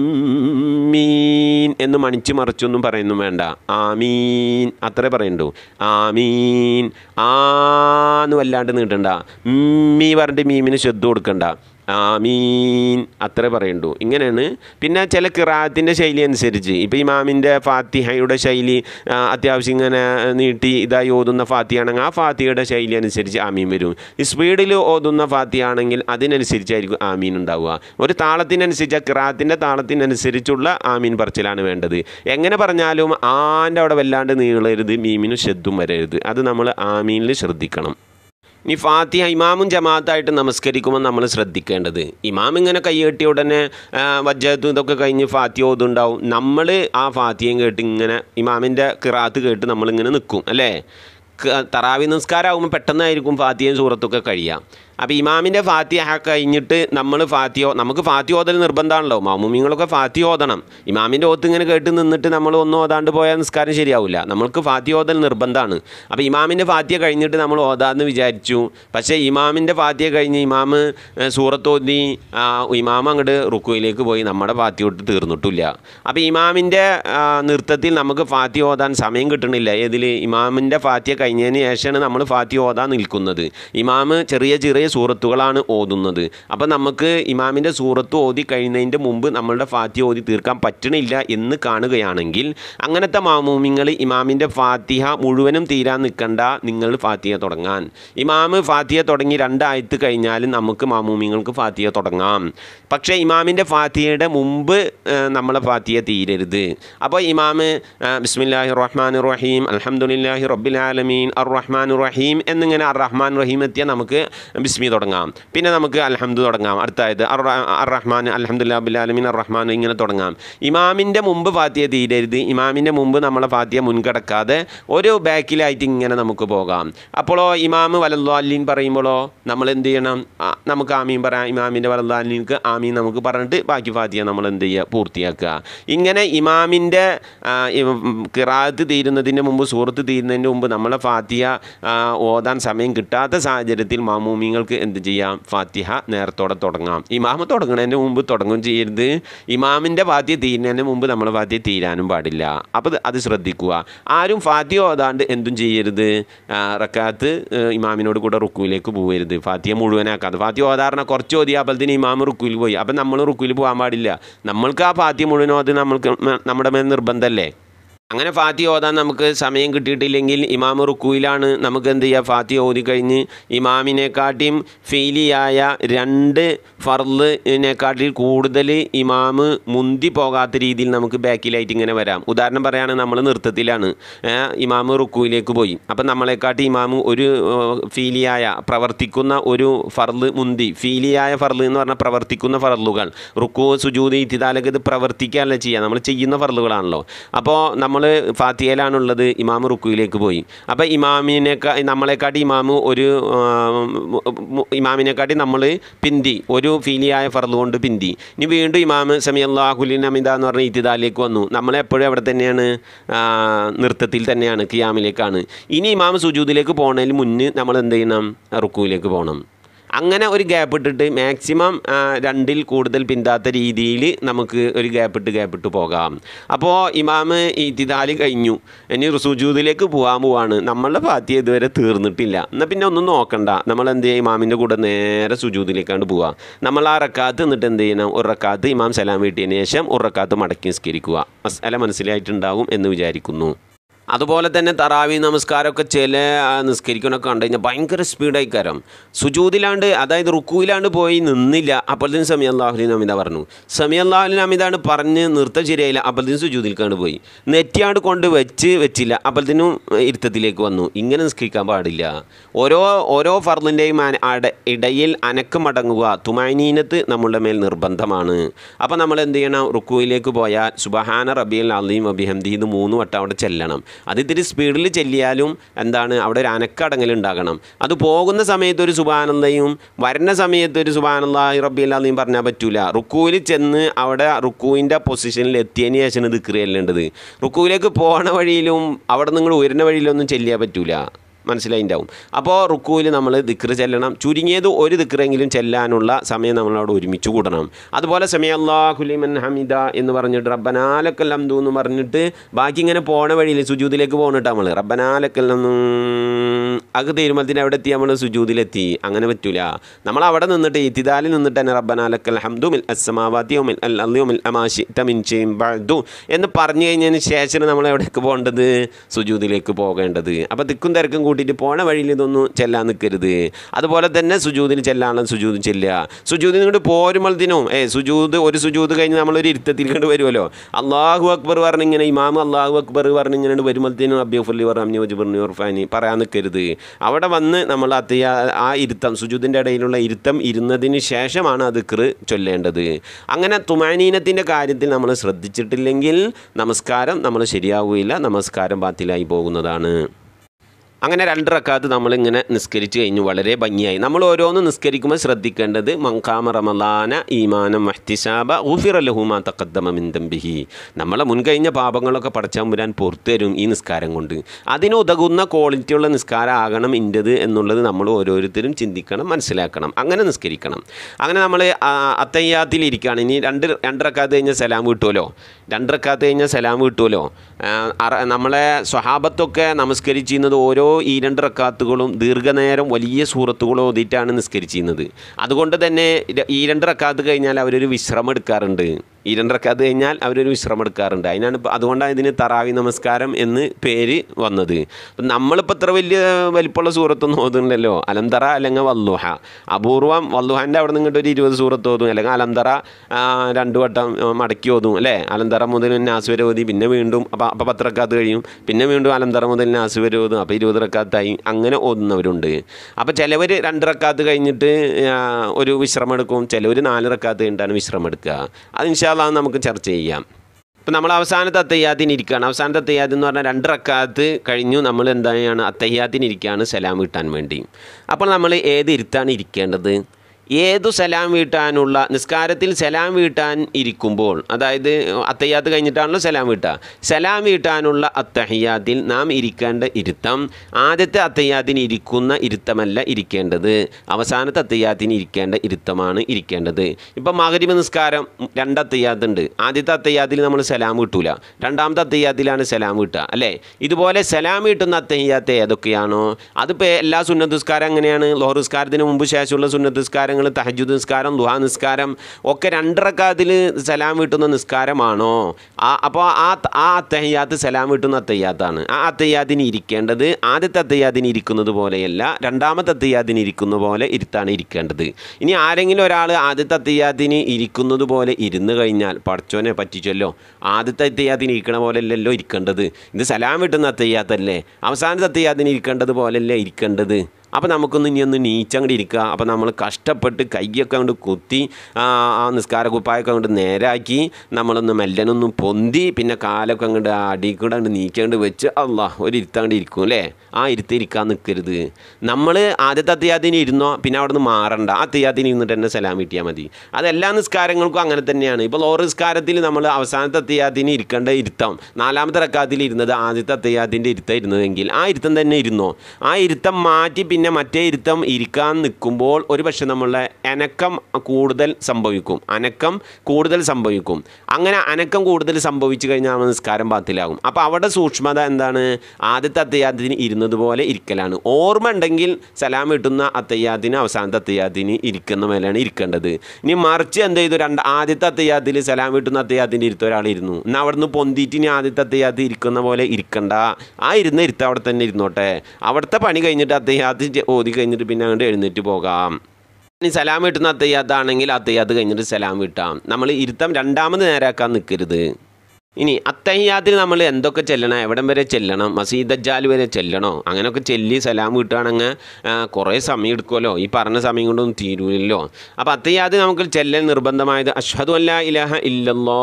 എന്ന് മണിച്ച് മറിച്ചൊന്നും പറയുന്നു വേണ്ട ആമീൻ അത്രേ പറയണ്ടു ആമീൻ ആ എന്ന് വല്ലാണ്ട് നീട്ടണ്ട മീ പറഞ്ഞിട്ട് മീമിന് ശ്രദ്ധ കൊടുക്കണ്ട ആമീൻ അത്രേ പറയണ്ടു ഇങ്ങനെയാണ് പിന്നെ ചില കിറാത്തിൻ്റെ ശൈലി അനുസരിച്ച് ഇപ്പോൾ ഇമാമിൻ്റെ ഫാത്തിഹയുടെ ശൈലി അത്യാവശ്യം ഇങ്ങനെ നീട്ടി ഇതായി ഓതുന്ന ഫാത്തിയാണെങ്കിൽ ആ ഫാത്തിയുടെ ശൈലി അനുസരിച്ച് ആമീൻ വരും സ്പീഡിൽ ഓതുന്ന ഫാത്തിയാണെങ്കിൽ അതിനനുസരിച്ചായിരിക്കും ആമീൻ ഉണ്ടാവുക ഒരു താളത്തിനനുസരിച്ച് ആ കിറാത്തിൻ്റെ താളത്തിനനുസരിച്ചുള്ള ആമീൻ പറച്ചിലാണ് വേണ്ടത് എങ്ങനെ പറഞ്ഞാലും ആൻ്റെ അവിടെ വല്ലാണ്ട് നീളരുത് മീമിനും ഷെദ്ദും വരരുത് അത് നമ്മൾ ആമീനിൽ ശ്രദ്ധിക്കണം ഇനി ഫാത്തിഹ ഇമാമും ജമാഅത്തായിട്ട് നമസ്കരിക്കുമ്പോൾ നമ്മൾ ശ്രദ്ധിക്കേണ്ടത് ഇമാം ഇങ്ങനെ കൈ കെട്ടി ഉടനെ വജ്ജത്തും ഇതൊക്കെ കഴിഞ്ഞ് ഫാത്തിഹ ഓതുണ്ടാവും നമ്മൾ ആ ഫാത്തിഹയും കേട്ട് ഇങ്ങനെ ഇമാമിൻ്റെ കിറാത്ത് കേട്ട് നമ്മളിങ്ങനെ നിൽക്കും അല്ലേ തറാവി നിസ്കാരമാകുമ്പോൾ പെട്ടെന്നായിരിക്കും ഫാത്തിഹയും സൂറത്തൊക്കെ കഴിയാം അപ്പോൾ ഇമാമിൻ്റെ ഫാത്തിഹ കഴിഞ്ഞിട്ട് നമ്മൾ ഫാത്തിയോ നമുക്ക് ഫാത്തി ഓതൽ നിർബന്ധമാണല്ലോ മാമുമിങ്ങളൊക്കെ ഫാത്തി ഓതണം ഇമാമിൻ്റെ ഓത്ത് ഇങ്ങനെ കേട്ട് നിന്നിട്ട് നമ്മൾ ഒന്നും ഓതാണ്ട് പോയാൽ നിസ്കാരം ശരിയാവില്ല നമ്മൾക്ക് ഫാത്തി ഓതൽ നിർബന്ധമാണ് അപ്പോൾ ഇമാമിൻ്റെ ഫാത്തിയ കഴിഞ്ഞിട്ട് നമ്മൾ ഓതാന്ന് വിചാരിച്ചു പക്ഷേ ഇമാമിൻ്റെ ഫാത്തിയ കഴിഞ്ഞ് ഇമാമ് സൂറത്തോതി ഇമാമ അങ്ങോട്ട് റുക്കുയിലേക്ക് പോയി നമ്മുടെ ഫാത്തി തൊട്ട് തീർന്നിട്ടില്ല അപ്പോൾ ഇമാമിൻ്റെ നൃത്തത്തിൽ നമുക്ക് ഫാത്തി ഓതാൻ സമയം കിട്ടണില്ല ഇതിൽ ഇമാമിൻ്റെ ഫാത്തിയ കഴിഞ്ഞതിന് ശേഷമാണ് നമ്മൾ ഫാത്തി ഓതാൻ നിൽക്കുന്നത് ഇമാമ് ചെറിയ ചെറിയ സൂറത്തുകളാണ് ഓതുന്നത് അപ്പോൾ നമുക്ക് ഇമാമിൻ്റെ സൂറത്ത് ഓതി കഴിയുന്നതിൻ്റെ മുമ്പ് നമ്മളുടെ ഫാത്തിഹ ഓതി തീർക്കാൻ പറ്റണില്ല എന്ന് കാണുകയാണെങ്കിൽ അങ്ങനത്തെ മാമൂമിങ്ങൾ ഇമാമിൻ്റെ ഫാത്തിഹ മുഴുവനും തീരാൻ നിൽക്കണ്ട നിങ്ങൾ ഫാത്തിഹ തുടങ്ങാൻ ഇമാമ് ഫാത്തിഹ തുടങ്ങി രണ്ടായത്ത് കഴിഞ്ഞാൽ നമുക്ക് മാമൂമിങ്ങൾക്ക് ഫാത്തിഹ തുടങ്ങാം പക്ഷേ ഇമാമിൻ്റെ ഫാത്തിഹയുടെ മുമ്പ് നമ്മളെ ഫാത്തിഹ തീരരുത് അപ്പോൾ ഇമാമ് ബിസ്മില്ലാഹി റഹ്മാൻ റഹീം അലഹമുല്ലാഹി റബ്ബിൽ ആലമീൻ അർ റഹ്മാൻ റഹീം എന്നിങ്ങനെ അർ റഹ്മാൻ റഹീം എത്തിയാൽ നമുക്ക് ബിസ് ബിസ്മി തുടങ്ങാം പിന്നെ നമുക്ക് അൽഹംദ് തുടങ്ങാം അടുത്തായത് അർ റഹ്മാൻ അൽഹംദുല്ലാ ബിലാലമിൻ അർ റഹ്മാൻ ഇങ്ങനെ തുടങ്ങാം ഇമാമിൻ്റെ മുമ്പ് ഫാത്തിയ തീരരുത് ഇമാമിൻ്റെ മുമ്പ് നമ്മളെ ഫാത്തിയ മുൻകടക്കാതെ ഒരു ബാക്കിലായിട്ട് ഇങ്ങനെ നമുക്ക് പോകാം അപ്പോളോ ഇമാമ് വലല്ലാലിൻ പറയുമ്പോഴോ നമ്മൾ എന്ത് ചെയ്യണം നമുക്ക് ആമീൻ പറയാം ഇമാമിൻ്റെ വലല്ലാലിൻക്ക് ആമീൻ നമുക്ക് പറഞ്ഞിട്ട് ബാക്കി ഫാത്തിയ നമ്മൾ എന്ത് ചെയ്യുക പൂർത്തിയാക്കുക ഇങ്ങനെ ഇമാമിൻ്റെ കിറാത്ത് തീരുന്നതിൻ്റെ മുമ്പ് സുഹൃത്ത് തീരുന്നതിൻ്റെ മുമ്പ് നമ്മളെ ഫാത്തിയ ഓതാൻ സമയം കിട്ടാത്ത സാഹചര്യത്തിൽ മാമൂമിങ്ങൾ നമുക്ക് എന്ത് ചെയ്യാം ഫാത്തിഹ നേരത്തോടെ തുടങ്ങാം ഇമാമ തുടങ്ങുന്നതിന് മുമ്പ് തുടങ്ങും ചെയ്യരുത് ഇമാമിൻ്റെ ഫാത്തി തീരുന്നതിന് മുമ്പ് നമ്മൾ ഫാത്തി തീരാനും പാടില്ല അപ്പോൾ അത് ശ്രദ്ധിക്കുക ആരും ഫാത്തി ഓതാണ്ട് എന്തും ചെയ്യരുത് റക്കാത്ത് ഇമാമിനോട് കൂടെ റുക്കുവിലേക്ക് പോകരുത് ഫാത്തിയ മുഴുവനാക്കാതെ ഫാത്തിയ ഓതാറിനെ കുറച്ച് ഓതി അപ്പോഴത്തേന് ഇമാമ് റുക്കുവിൽ പോയി അപ്പം നമ്മൾ റുക്കുവിൽ പോകാൻ പാടില്ല നമ്മൾക്ക് ആ ഫാത്തി മുഴുവൻ ഓതി നമ്മൾക്ക് നമ്മുടെ മേൽ നിർബന്ധമല്ലേ അങ്ങനെ ഫാത്തി ഓതാൻ നമുക്ക് സമയം കിട്ടിയിട്ടില്ലെങ്കിൽ ഇമാം റുക്കുയിലാണ് നമുക്ക് എന്ത് ചെയ്യുക ഫാത്തി ഓതിക്കഴിഞ്ഞ് ഇമാമിനെക്കാട്ടിയും ഫീലിയായ രണ്ട് ഫർദിനെക്കാട്ടിൽ കൂടുതൽ ഇമാം മുന്തി പോകാത്ത രീതിയിൽ നമുക്ക് ബാക്കിലായിട്ട് ഇങ്ങനെ വരാം ഉദാഹരണം പറയുകയാണെങ്കിൽ നമ്മൾ നൃത്തത്തിലാണ് ഇമാം റുക്കുയിലേക്ക് പോയി അപ്പം നമ്മളെക്കാട്ടി ഇമാം ഒരു ഫീലിയായ പ്രവർത്തിക്കുന്ന ഒരു ഫർദ് മുന്തി ഫീലിയായ ഫർദ് എന്ന് പറഞ്ഞാൽ പ്രവർത്തിക്കുന്ന ഫർലുകൾ റുക്കു സുജൂതി ഇത്തിതാലൊക്കെ ഇത് പ്രവർത്തിക്കുകയല്ല ചെയ്യുക നമ്മൾ ചെയ്യുന്ന ഫർലുകളാണല്ലോ അപ്പോൾ നമ്മൾ ഫാത്തിയയിലാണുള്ളത് ഇമാമ് റുക്കുയിലേക്ക് പോയി അപ്പോൾ ഇമാമിനെക്കാ നമ്മളെക്കാട്ടി ഇമാമ് ഒരു ഇമാമിനെക്കാട്ടി നമ്മൾ പിന്തി ഒരു ഫീലിയായ ഫറു കൊണ്ട് പിന്തി ഇനി വീണ്ടും ഇമാമ് സമി അള്ളാഹുലിൻ അമിത എന്ന് പറഞ്ഞ ഇത്തിദാലിലേക്ക് വന്നു നമ്മളെപ്പോഴും അവിടെ തന്നെയാണ് നൃത്തത്തിൽ തന്നെയാണ് കിയാമിലേക്കാണ് ഇനി ഇമാമ് സുജൂദിലേക്ക് പോകുന്നതിന് മുന്നേ നമ്മൾ എന്ത് ചെയ്യണം റുക്കുവിലേക്ക് പോകണം അങ്ങനെ ഒരു ഗ്യാപ്പ് ഇട്ടിട്ട് മാക്സിമം രണ്ടിൽ കൂടുതൽ പിന്താത്ത രീതിയിൽ നമുക്ക് ഒരു ഗ്യാപ്പ് ഇട്ട് ഗ്യാപ്പ് ഇട്ട് പോകാം അപ്പോൾ ഇമാമ് ഇത്തിതാല് കഴിഞ്ഞു ഇനി റുസൂജൂദിലേക്ക് പോകാൻ പോവാണ് നമ്മളുടെ പാത്തി ഇതുവരെ തീർന്നിട്ടില്ല എന്നാൽ പിന്നെ ഒന്നും നോക്കണ്ട നമ്മൾ എന്ത് ചെയ്യുക ഇമാമിൻ്റെ കൂടെ നേരെ സുജൂദിലേക്കാണ്ട് പോവുക നമ്മൾ ആ റക്കാത്ത് എന്നിട്ട് എന്ത് ചെയ്യണം ഒരു റക്കാത്ത് ഇമാം സലാം വീട്ടിയതിന് ശേഷം ഒരു റക്കാത്ത് മടക്കി നിസ്കരിക്കുക അല്ല മനസ്സിലായിട്ടുണ്ടാവും എന്ന് വിചാരിക്കുന്നു അതുപോലെ തന്നെ തറാവി നമസ്കാരമൊക്കെ ചില നിസ്കരിക്കണമൊക്കെ കണ്ടു കഴിഞ്ഞാൽ ഭയങ്കര സ്പീഡായിക്കാരം സുജൂതിലാണ്ട് അതായത് റുക്കുവിലാണ്ട് പോയി നിന്നില്ല അപ്പോഴത്തേന് സമയ അള്ളാഹുലി അമിത പറഞ്ഞു സമയ അള്ളാഹുലിൻ അമിതാണ് പറഞ്ഞ് നിർത്തം ശരിയായില്ല അപ്പോഴത്തേന് സുജൂതിൽക്കാണ്ട് പോയി നെറ്റിയാണ്ട് കൊണ്ട് വെച്ച് വെച്ചില്ല അപ്പോഴത്തേനും ഇരുത്തത്തിലേക്ക് വന്നു ഇങ്ങനെ നിസ്കരിക്കാൻ പാടില്ല ഓരോ ഓരോ ഫർദിൻ്റെയും ഇടയിൽ അനക്ക് അടങ്ങുക തുമാനീനത്ത് നമ്മളുടെ മേൽ നിർബന്ധമാണ് അപ്പോൾ നമ്മൾ എന്ത് ചെയ്യണം റുക്കുവിലേക്ക് പോയാൽ സുബഹാന റബിയൽ അലീം അബിഹംദി ഇത് മൂന്ന് വട്ടം അവിടെ ചെല്ലണം അതിത്തിരി സ്പീഡിൽ ചെല്ലിയാലും എന്താണ് അവിടെ ഒരു ഉണ്ടാകണം അത് പോകുന്ന സമയത്ത് ഒരു സുബാനന്ദയും വരുന്ന സമയത്ത് ഒരു സുബാനന്ദ റബ്ബില്ലാന്നീ പറഞ്ഞാൽ പറ്റൂല റുക്കുവിൽ ചെന്ന് അവിടെ റുക്കുവിൻ്റെ പൊസിഷനിൽ എത്തിയതിന് ശേഷം ദിക്കറിയല്ലേണ്ടത് റുക്കുവിലേക്ക് പോണ വഴിയിലും അവിടെ നിങ്ങൾ ഉയരുന്ന വഴിയിലൊന്നും ചെല്ലിയാൽ പറ്റൂല മനസ്സിലായിണ്ടാവും അപ്പോൾ റുക്കുവിൽ നമ്മൾ ദിക്ർ ചെല്ലണം ചുരുങ്ങിയത് ഒരു ദിക്റെങ്കിലും ചെല്ലാനുള്ള സമയം നമ്മളവിടെ ഒരുമിച്ച് കൂടണം അതുപോലെ സമയം അള്ളാഹുലിമൻ ഹമിദ എന്ന് പറഞ്ഞിട്ട് റബ്ബനാലക്കൽ ഹംദു എന്ന് പറഞ്ഞിട്ട് ബാക്കി ഇങ്ങനെ പോണ വഴിയിൽ സുജൂതിലേക്ക് പോകണിട്ട് നമ്മൾ റബ്ബനാലക്കൽ അത് തീരുമാനത്തിന് അവിടെ എത്തി നമ്മൾ സുജൂതിലെത്തി അങ്ങനെ പറ്റൂല നമ്മൾ അവിടെ നിന്നിട്ട് ഇത്തിദാലിൽ നിന്നിട്ട് തന്നെ റബ്ബനാലക്കൽ ഹംദു മിൽ അസ്സമാവാത്തി ഒമിൽ അൽ അല്ലിയൊമിൽ അമാഷി തമിൻചയും ബഴു എന്ന് പറഞ്ഞു കഴിഞ്ഞതിന് ശേഷം നമ്മൾ എവിടേക്ക് പോകേണ്ടത് സുജൂതിലേക്ക് പോകേണ്ടത് അപ്പോൾ തിക്കും തിരക്കും കൂട്ടി കൂട്ടിയിട്ട് പോണ വഴിയിൽ ഇതൊന്നും ചെല്ലാൻ നിൽക്കരുത് അതുപോലെ തന്നെ സുജൂതിന് ചെല്ലാണ സുജൂതിന് ചെല്ലുക സുജൂതിന് ഇങ്ങോട്ട് ദിനവും ഏ സുജൂത് ഒരു സുജൂത് കഴിഞ്ഞ് നമ്മളൊരു ഇരുത്തത്തിൽ കണ്ട് വരുമല്ലോ അള്ളാഹു അക്ബർ പറഞ്ഞ് ഇങ്ങനെ ഇമാം അള്ളാഹു അക്ബർ പറഞ്ഞ് ഇങ്ങനെ വരുമ്പോഴത്തേനും അബ്ബിഫുല്ലി പറഞ്ഞു ജിബർണി ഉർഫാനി പറയാൻ നിൽക്കരുത് അവിടെ വന്ന് നമ്മൾ അത്യ ആ ഇരുത്തം സുജൂതിൻ്റെ ഇടയിലുള്ള ഇരുത്തം ഇരുന്നതിന് ശേഷമാണ് അത് കൃ ചൊല്ലേണ്ടത് അങ്ങനെ തുമാനീനത്തിൻ്റെ കാര്യത്തിൽ നമ്മൾ ശ്രദ്ധിച്ചിട്ടില്ലെങ്കിൽ നമസ്കാരം നമ്മൾ ശരിയാവുകയില്ല നമസ്കാരം ബാത്തിലായി പോകുന്നതാണ് അങ്ങനെ രണ്ട് റക്കാത്ത് നമ്മളിങ്ങനെ നിസ്കരിച്ച് കഴിഞ്ഞു വളരെ ഭംഗിയായി നമ്മൾ ഓരോന്ന് നിസ്കരിക്കുമ്പോൾ ശ്രദ്ധിക്കേണ്ടത് മങ്കാമ റമദാന ഈമാനം മഹ്തിശാബ അലഹുമാ തക്കദ്ദമിന്തംബിഹി നമ്മളെ മുൻകഴിഞ്ഞ പാപങ്ങളൊക്കെ പടച്ചാൻ വരാൻ പുറത്തുതരും ഈ നിസ്കാരം കൊണ്ട് അതിനുതകുന്ന ക്വാളിറ്റിയുള്ള നിസ്കാരം ആകണം ഇൻ്റത് എന്നുള്ളത് നമ്മൾ ഓരോരുത്തരും ചിന്തിക്കണം മനസ്സിലാക്കണം അങ്ങനെ നിസ്കരിക്കണം അങ്ങനെ നമ്മൾ അത്തയ്യാത്തിലിരിക്കുകയാണ് ഇനി രണ്ട് രണ്ടരക്കാത്ത് കഴിഞ്ഞാൽ സലാം കിട്ടുമല്ലോ രണ്ടരക്കാത്ത് കഴിഞ്ഞാൽ സലാം കിട്ടുമല്ലോ നമ്മളെ സ്വഹാബത്തൊക്കെ നമസ്കരിച്ചിരുന്നത് ഓരോ ഈ രണ്ട് റക്കാത്തുകളും ദീർഘനേരം വലിയ സൂറത്തുകളോ ഓതിയിട്ടാണ് നിസ്കരിച്ചിരുന്നത് അതുകൊണ്ട് തന്നെ ഈ രണ്ട് റക്കാത്ത് കഴിഞ്ഞാൽ അവരൊരു വിശ്രമം എടുക്കാറുണ്ട് ഈ രണ്ടരക്കത്ത് കഴിഞ്ഞാൽ അവരൊരു എടുക്കാറുണ്ട് അതിനാണ് അതുകൊണ്ടാണ് ഇതിന് തറാവി നമസ്കാരം എന്ന് പേര് വന്നത് അപ്പം നമ്മളിപ്പോൾ ഇത്ര വലിയ വലിപ്പമുള്ള സൂറത്തൊന്നും ഓതുന്നുണ്ടല്ലോ അലംതറ അല്ലെങ്കിൽ വല്ലുഹ അപൂർവം വല്ലുഹാൻ്റെ അവിടെ നിന്നിട്ട് ഒരു ഇരുപത് സൂറത്ത് ഓതും അല്ലെങ്കിൽ അലംതറ രണ്ട് വട്ടം മടക്കി ഓതും അല്ലേ അലംതറ മുതൽ നാസ് വരെ ഓതി പിന്നെ വീണ്ടും അപ്പോൾ അപ്പോൾ പത്രക്കാത്ത് കഴിയും പിന്നെ വീണ്ടും അലംതറ മുതൽ നാസ് വരെ ഓതും അപ്പോൾ ഇരുപത് റക്കാത്തായി അങ്ങനെ ഓതുന്നവരുണ്ട് അപ്പോൾ ചിലവർ രണ്ട് റക്കാത്ത് കഴിഞ്ഞിട്ട് ഒരു എടുക്കും ചിലവർ നാല് റക്കാത്ത് കഴിഞ്ഞിട്ടാണ് എടുക്കുക അത് ഇൻഷാ ഇൻഷാല്ലാന്ന് നമുക്ക് ചർച്ച ചെയ്യാം ഇപ്പം നമ്മൾ അവസാനത്തെ അത്തയ്യാത്തിനിരിക്കുകയാണ് അവസാനത്തെ അത്തയ്യാത്ത് എന്ന് പറഞ്ഞാൽ രണ്ട് റക്കാത്ത് കഴിഞ്ഞു നമ്മൾ എന്താണ് അത്തയ്യാത്തിനിരിക്കുകയാണ് സലാം കിട്ടാൻ വേണ്ടി അപ്പോൾ നമ്മൾ ഏത് ഇരുത്താണ് ഇരിക്കേണ്ടത് ഏതു സലാം വീട്ടാനുള്ള നിസ്കാരത്തിൽ സലാം വീട്ടാൻ ഇരിക്കുമ്പോൾ അതായത് അത്തയ്യാത്ത് കഴിഞ്ഞിട്ടാണല്ലോ സലാം വീട്ടുക സലാം വീട്ടാനുള്ള അത്തഹയ്യാത്തിൽ നാം ഇരിക്കേണ്ട ഇരുത്തം ആദ്യത്തെ അത്തയ്യാത്തിന് ഇരിക്കുന്ന ഇരുത്തമല്ല ഇരിക്കേണ്ടത് അവസാനത്തെ അത്തയ്യാത്തിന് ഇരിക്കേണ്ട ഇരുത്തമാണ് ഇരിക്കേണ്ടത് ഇപ്പം മകരിമ നിസ്കാരം രണ്ട് അത്തയ്യാത്തുണ്ട് ആദ്യത്തെ അത്തയ്യാത്തിൽ നമ്മൾ സലാം വീട്ടൂല രണ്ടാമത്തെ അത്തയ്യാത്തിലാണ് സലാം വീട്ടുക അല്ലേ ഇതുപോലെ സലാം വീട്ടുന്ന അത്തയ്യാത്ത ഏതൊക്കെയാണോ അതിപ്പോൾ എല്ലാ സുന്നത്തുസ്കാരം അങ്ങനെയാണ് ലോഹറുസ്കാരത്തിന് മുമ്പ് ശേഷമുള്ള സുന്നദ്സ്കാരം നിസ്കാരങ്ങൾ തഹജുദ് നിസ്കാരം ദുഹാ നിസ്കാരം ഒക്കെ രണ്ടരക്കാതിൽ സലാം വീട്ടുന്ന നിസ്കാരമാണോ ആ അപ്പോൾ ആ ആ അത്തഹയ്യാത്ത് സലാം വീട്ടുന്ന അത്തയ്യാത്താണ് ആ അത്തയ്യാത്തിന് ഇരിക്കേണ്ടത് ആദ്യത്തെ അത്തയ്യാത്തിന് ഇരിക്കുന്നത് പോലെയല്ല രണ്ടാമത്തെ അത്തയ്യാത്തിന് ഇരിക്കുന്ന പോലെ ഇരുത്താണ് ഇരിക്കേണ്ടത് ഇനി ആരെങ്കിലും ഒരാൾ ആദ്യത്തെ അത്തയ്യാത്തിന് ഇരിക്കുന്നത് പോലെ ഇരുന്ന് കഴിഞ്ഞാൽ പഠിച്ചോനെ പറ്റിച്ചല്ലോ ആദ്യത്തെ അത്തയ്യാത്തിന് ഇരിക്കണ പോലെ അല്ലല്ലോ ഇരിക്കേണ്ടത് ഇത് സലാം വീട്ടുന്ന അത്തയ്യാത്തല്ലേ അവസാനത്തെ അത്തയ്യാത്തിന് ഇരിക്കേണ്ടത് പോലെയല്ലേ ഇരിക്കേണ്ടത് അപ്പോൾ നമുക്കൊന്ന് ഇനി ഒന്ന് നീച്ചങ്ങോട്ട് ഇരിക്കുക അപ്പോൾ നമ്മൾ കഷ്ടപ്പെട്ട് കൈയൊക്കെ കൊണ്ട് കുത്തി ആ നിസ്കാര കുപ്പായൊക്കെ കൊണ്ട് നേരാക്കി നമ്മളൊന്ന് മെല്ലനൊന്ന് പൊന്തി പിന്നെ കാലൊക്കെ അങ്ങോട്ട് അടി കൂടെ അങ്ങോട്ട് നീക്കണ്ട് വെച്ച് അല്ല ഒരു ഇരുത്താണ്ട് ഇരിക്കും അല്ലേ ആ ഇരുത്തി ഇരിക്കാൻ നിൽക്കരുത് നമ്മൾ ആദ്യത്തെ അത്യാത്തിന് ഇരുന്നോ പിന്നെ അവിടെ നിന്ന് മാറണ്ട ആ അത്യാത്തിന് ഇരുന്നിട്ട് തന്നെ സലാം കിട്ടിയാൽ മതി അതെല്ലാ നിസ്കാരങ്ങൾക്കും അങ്ങനെ തന്നെയാണ് ഇപ്പോൾ ഓരോ നിസ്കാരത്തിൽ നമ്മൾ അവസാനത്തെ അത്യാത്തിന് ഇരിക്കേണ്ട ഇരുത്തം നാലാമത്തെ റക്കാത്തിൽ ഇരുന്നത് ആദ്യത്തെ അത്യാത്തിൻ്റെ ഇരുത്തം ഇരുന്നതെങ്കിൽ ആ ഇരുത്തം തന്നെ ഇരുന്നോ ആ ഇരുത്തം മാറ്റി പിന്നെ മറ്റേ ഇരുത്തം ഇരിക്കാൻ നിൽക്കുമ്പോൾ ഒരു നമ്മളുടെ അനക്കം കൂടുതൽ സംഭവിക്കും അനക്കം കൂടുതൽ സംഭവിക്കും അങ്ങനെ അനക്കം കൂടുതൽ സംഭവിച്ചു കഴിഞ്ഞാൽ നമസ്കാരം പാത്തിലാകും അപ്പോൾ അവിടെ സൂക്ഷ്മത എന്താണ് ആദ്യത്തെ അത്തയ്യാത്തിന് ഇരുന്നത് പോലെ ഇരിക്കലാണ് ഓർമ്മ ഉണ്ടെങ്കിൽ സലാം കിട്ടുന്ന അത്തയ്യാത്തിന് അവസാനത്തെ അത്തയ്യാത്തിന് ഇരിക്കുന്ന മേലെയാണ് ഇരിക്കേണ്ടത് ഇനി മറിച്ച് എന്ത് ചെയ്തു രണ്ട് ആദ്യത്തെ അത്തയ്യാത്തിൽ സലാം കിട്ടുന്ന അത്തയ്യാത്തിൻ്റെ ഇരുത്ത ഒരാളിരുന്നു എന്നാൽ അവിടുന്ന് പൊന്തിയിട്ട് ഇനി ആദ്യത്തെ അത്തയ്യാത്ത് ഇരിക്കുന്ന പോലെ ഇരിക്കണ്ട ആ ഇരുന്ന ഇരുത്ത അവിടെ തന്നെ ഇരുന്നോട്ടെ അവിടുത്തെ പണി കഴിഞ്ഞിട്ട് അത്തയ്യാത്ത് ഓതി കഴിഞ്ഞിട്ട് പിന്നെ അങ്ങോട്ട് എഴുന്നേറ്റ് പോകാം ഇനി സലാം കിട്ടുന്ന അത്തയ്യാത്താണെങ്കിൽ അത്തയ്യാത്ത് കഴിഞ്ഞിട്ട് സലാം കിട്ടാം നമ്മൾ ഇരുത്തം രണ്ടാമത് നേരാക്കാൻ നിൽക്കരുത് ഇനി അത്തഹിയാത്തിൽ നമ്മൾ എന്തൊക്കെ ചെല്ലണം എവിടം വരെ ചെല്ലണം മസീദ് അജ്ജാൽ വരെ ചെല്ലണോ അങ്ങനെയൊക്കെ ചെല്ലി സലാം കിട്ടുകയാണെങ്കിൽ കുറേ സമയം എടുക്കുമല്ലോ ഈ പറഞ്ഞ സമയം കൊണ്ടൊന്നും തീരുമല്ലോ അപ്പോൾ അത്തഹിയാത് നമുക്ക് ചെല്ലൽ നിർബന്ധമായത് അഷ്ഹദു അല്ല ഇലഹ ഇല്ലല്ലോ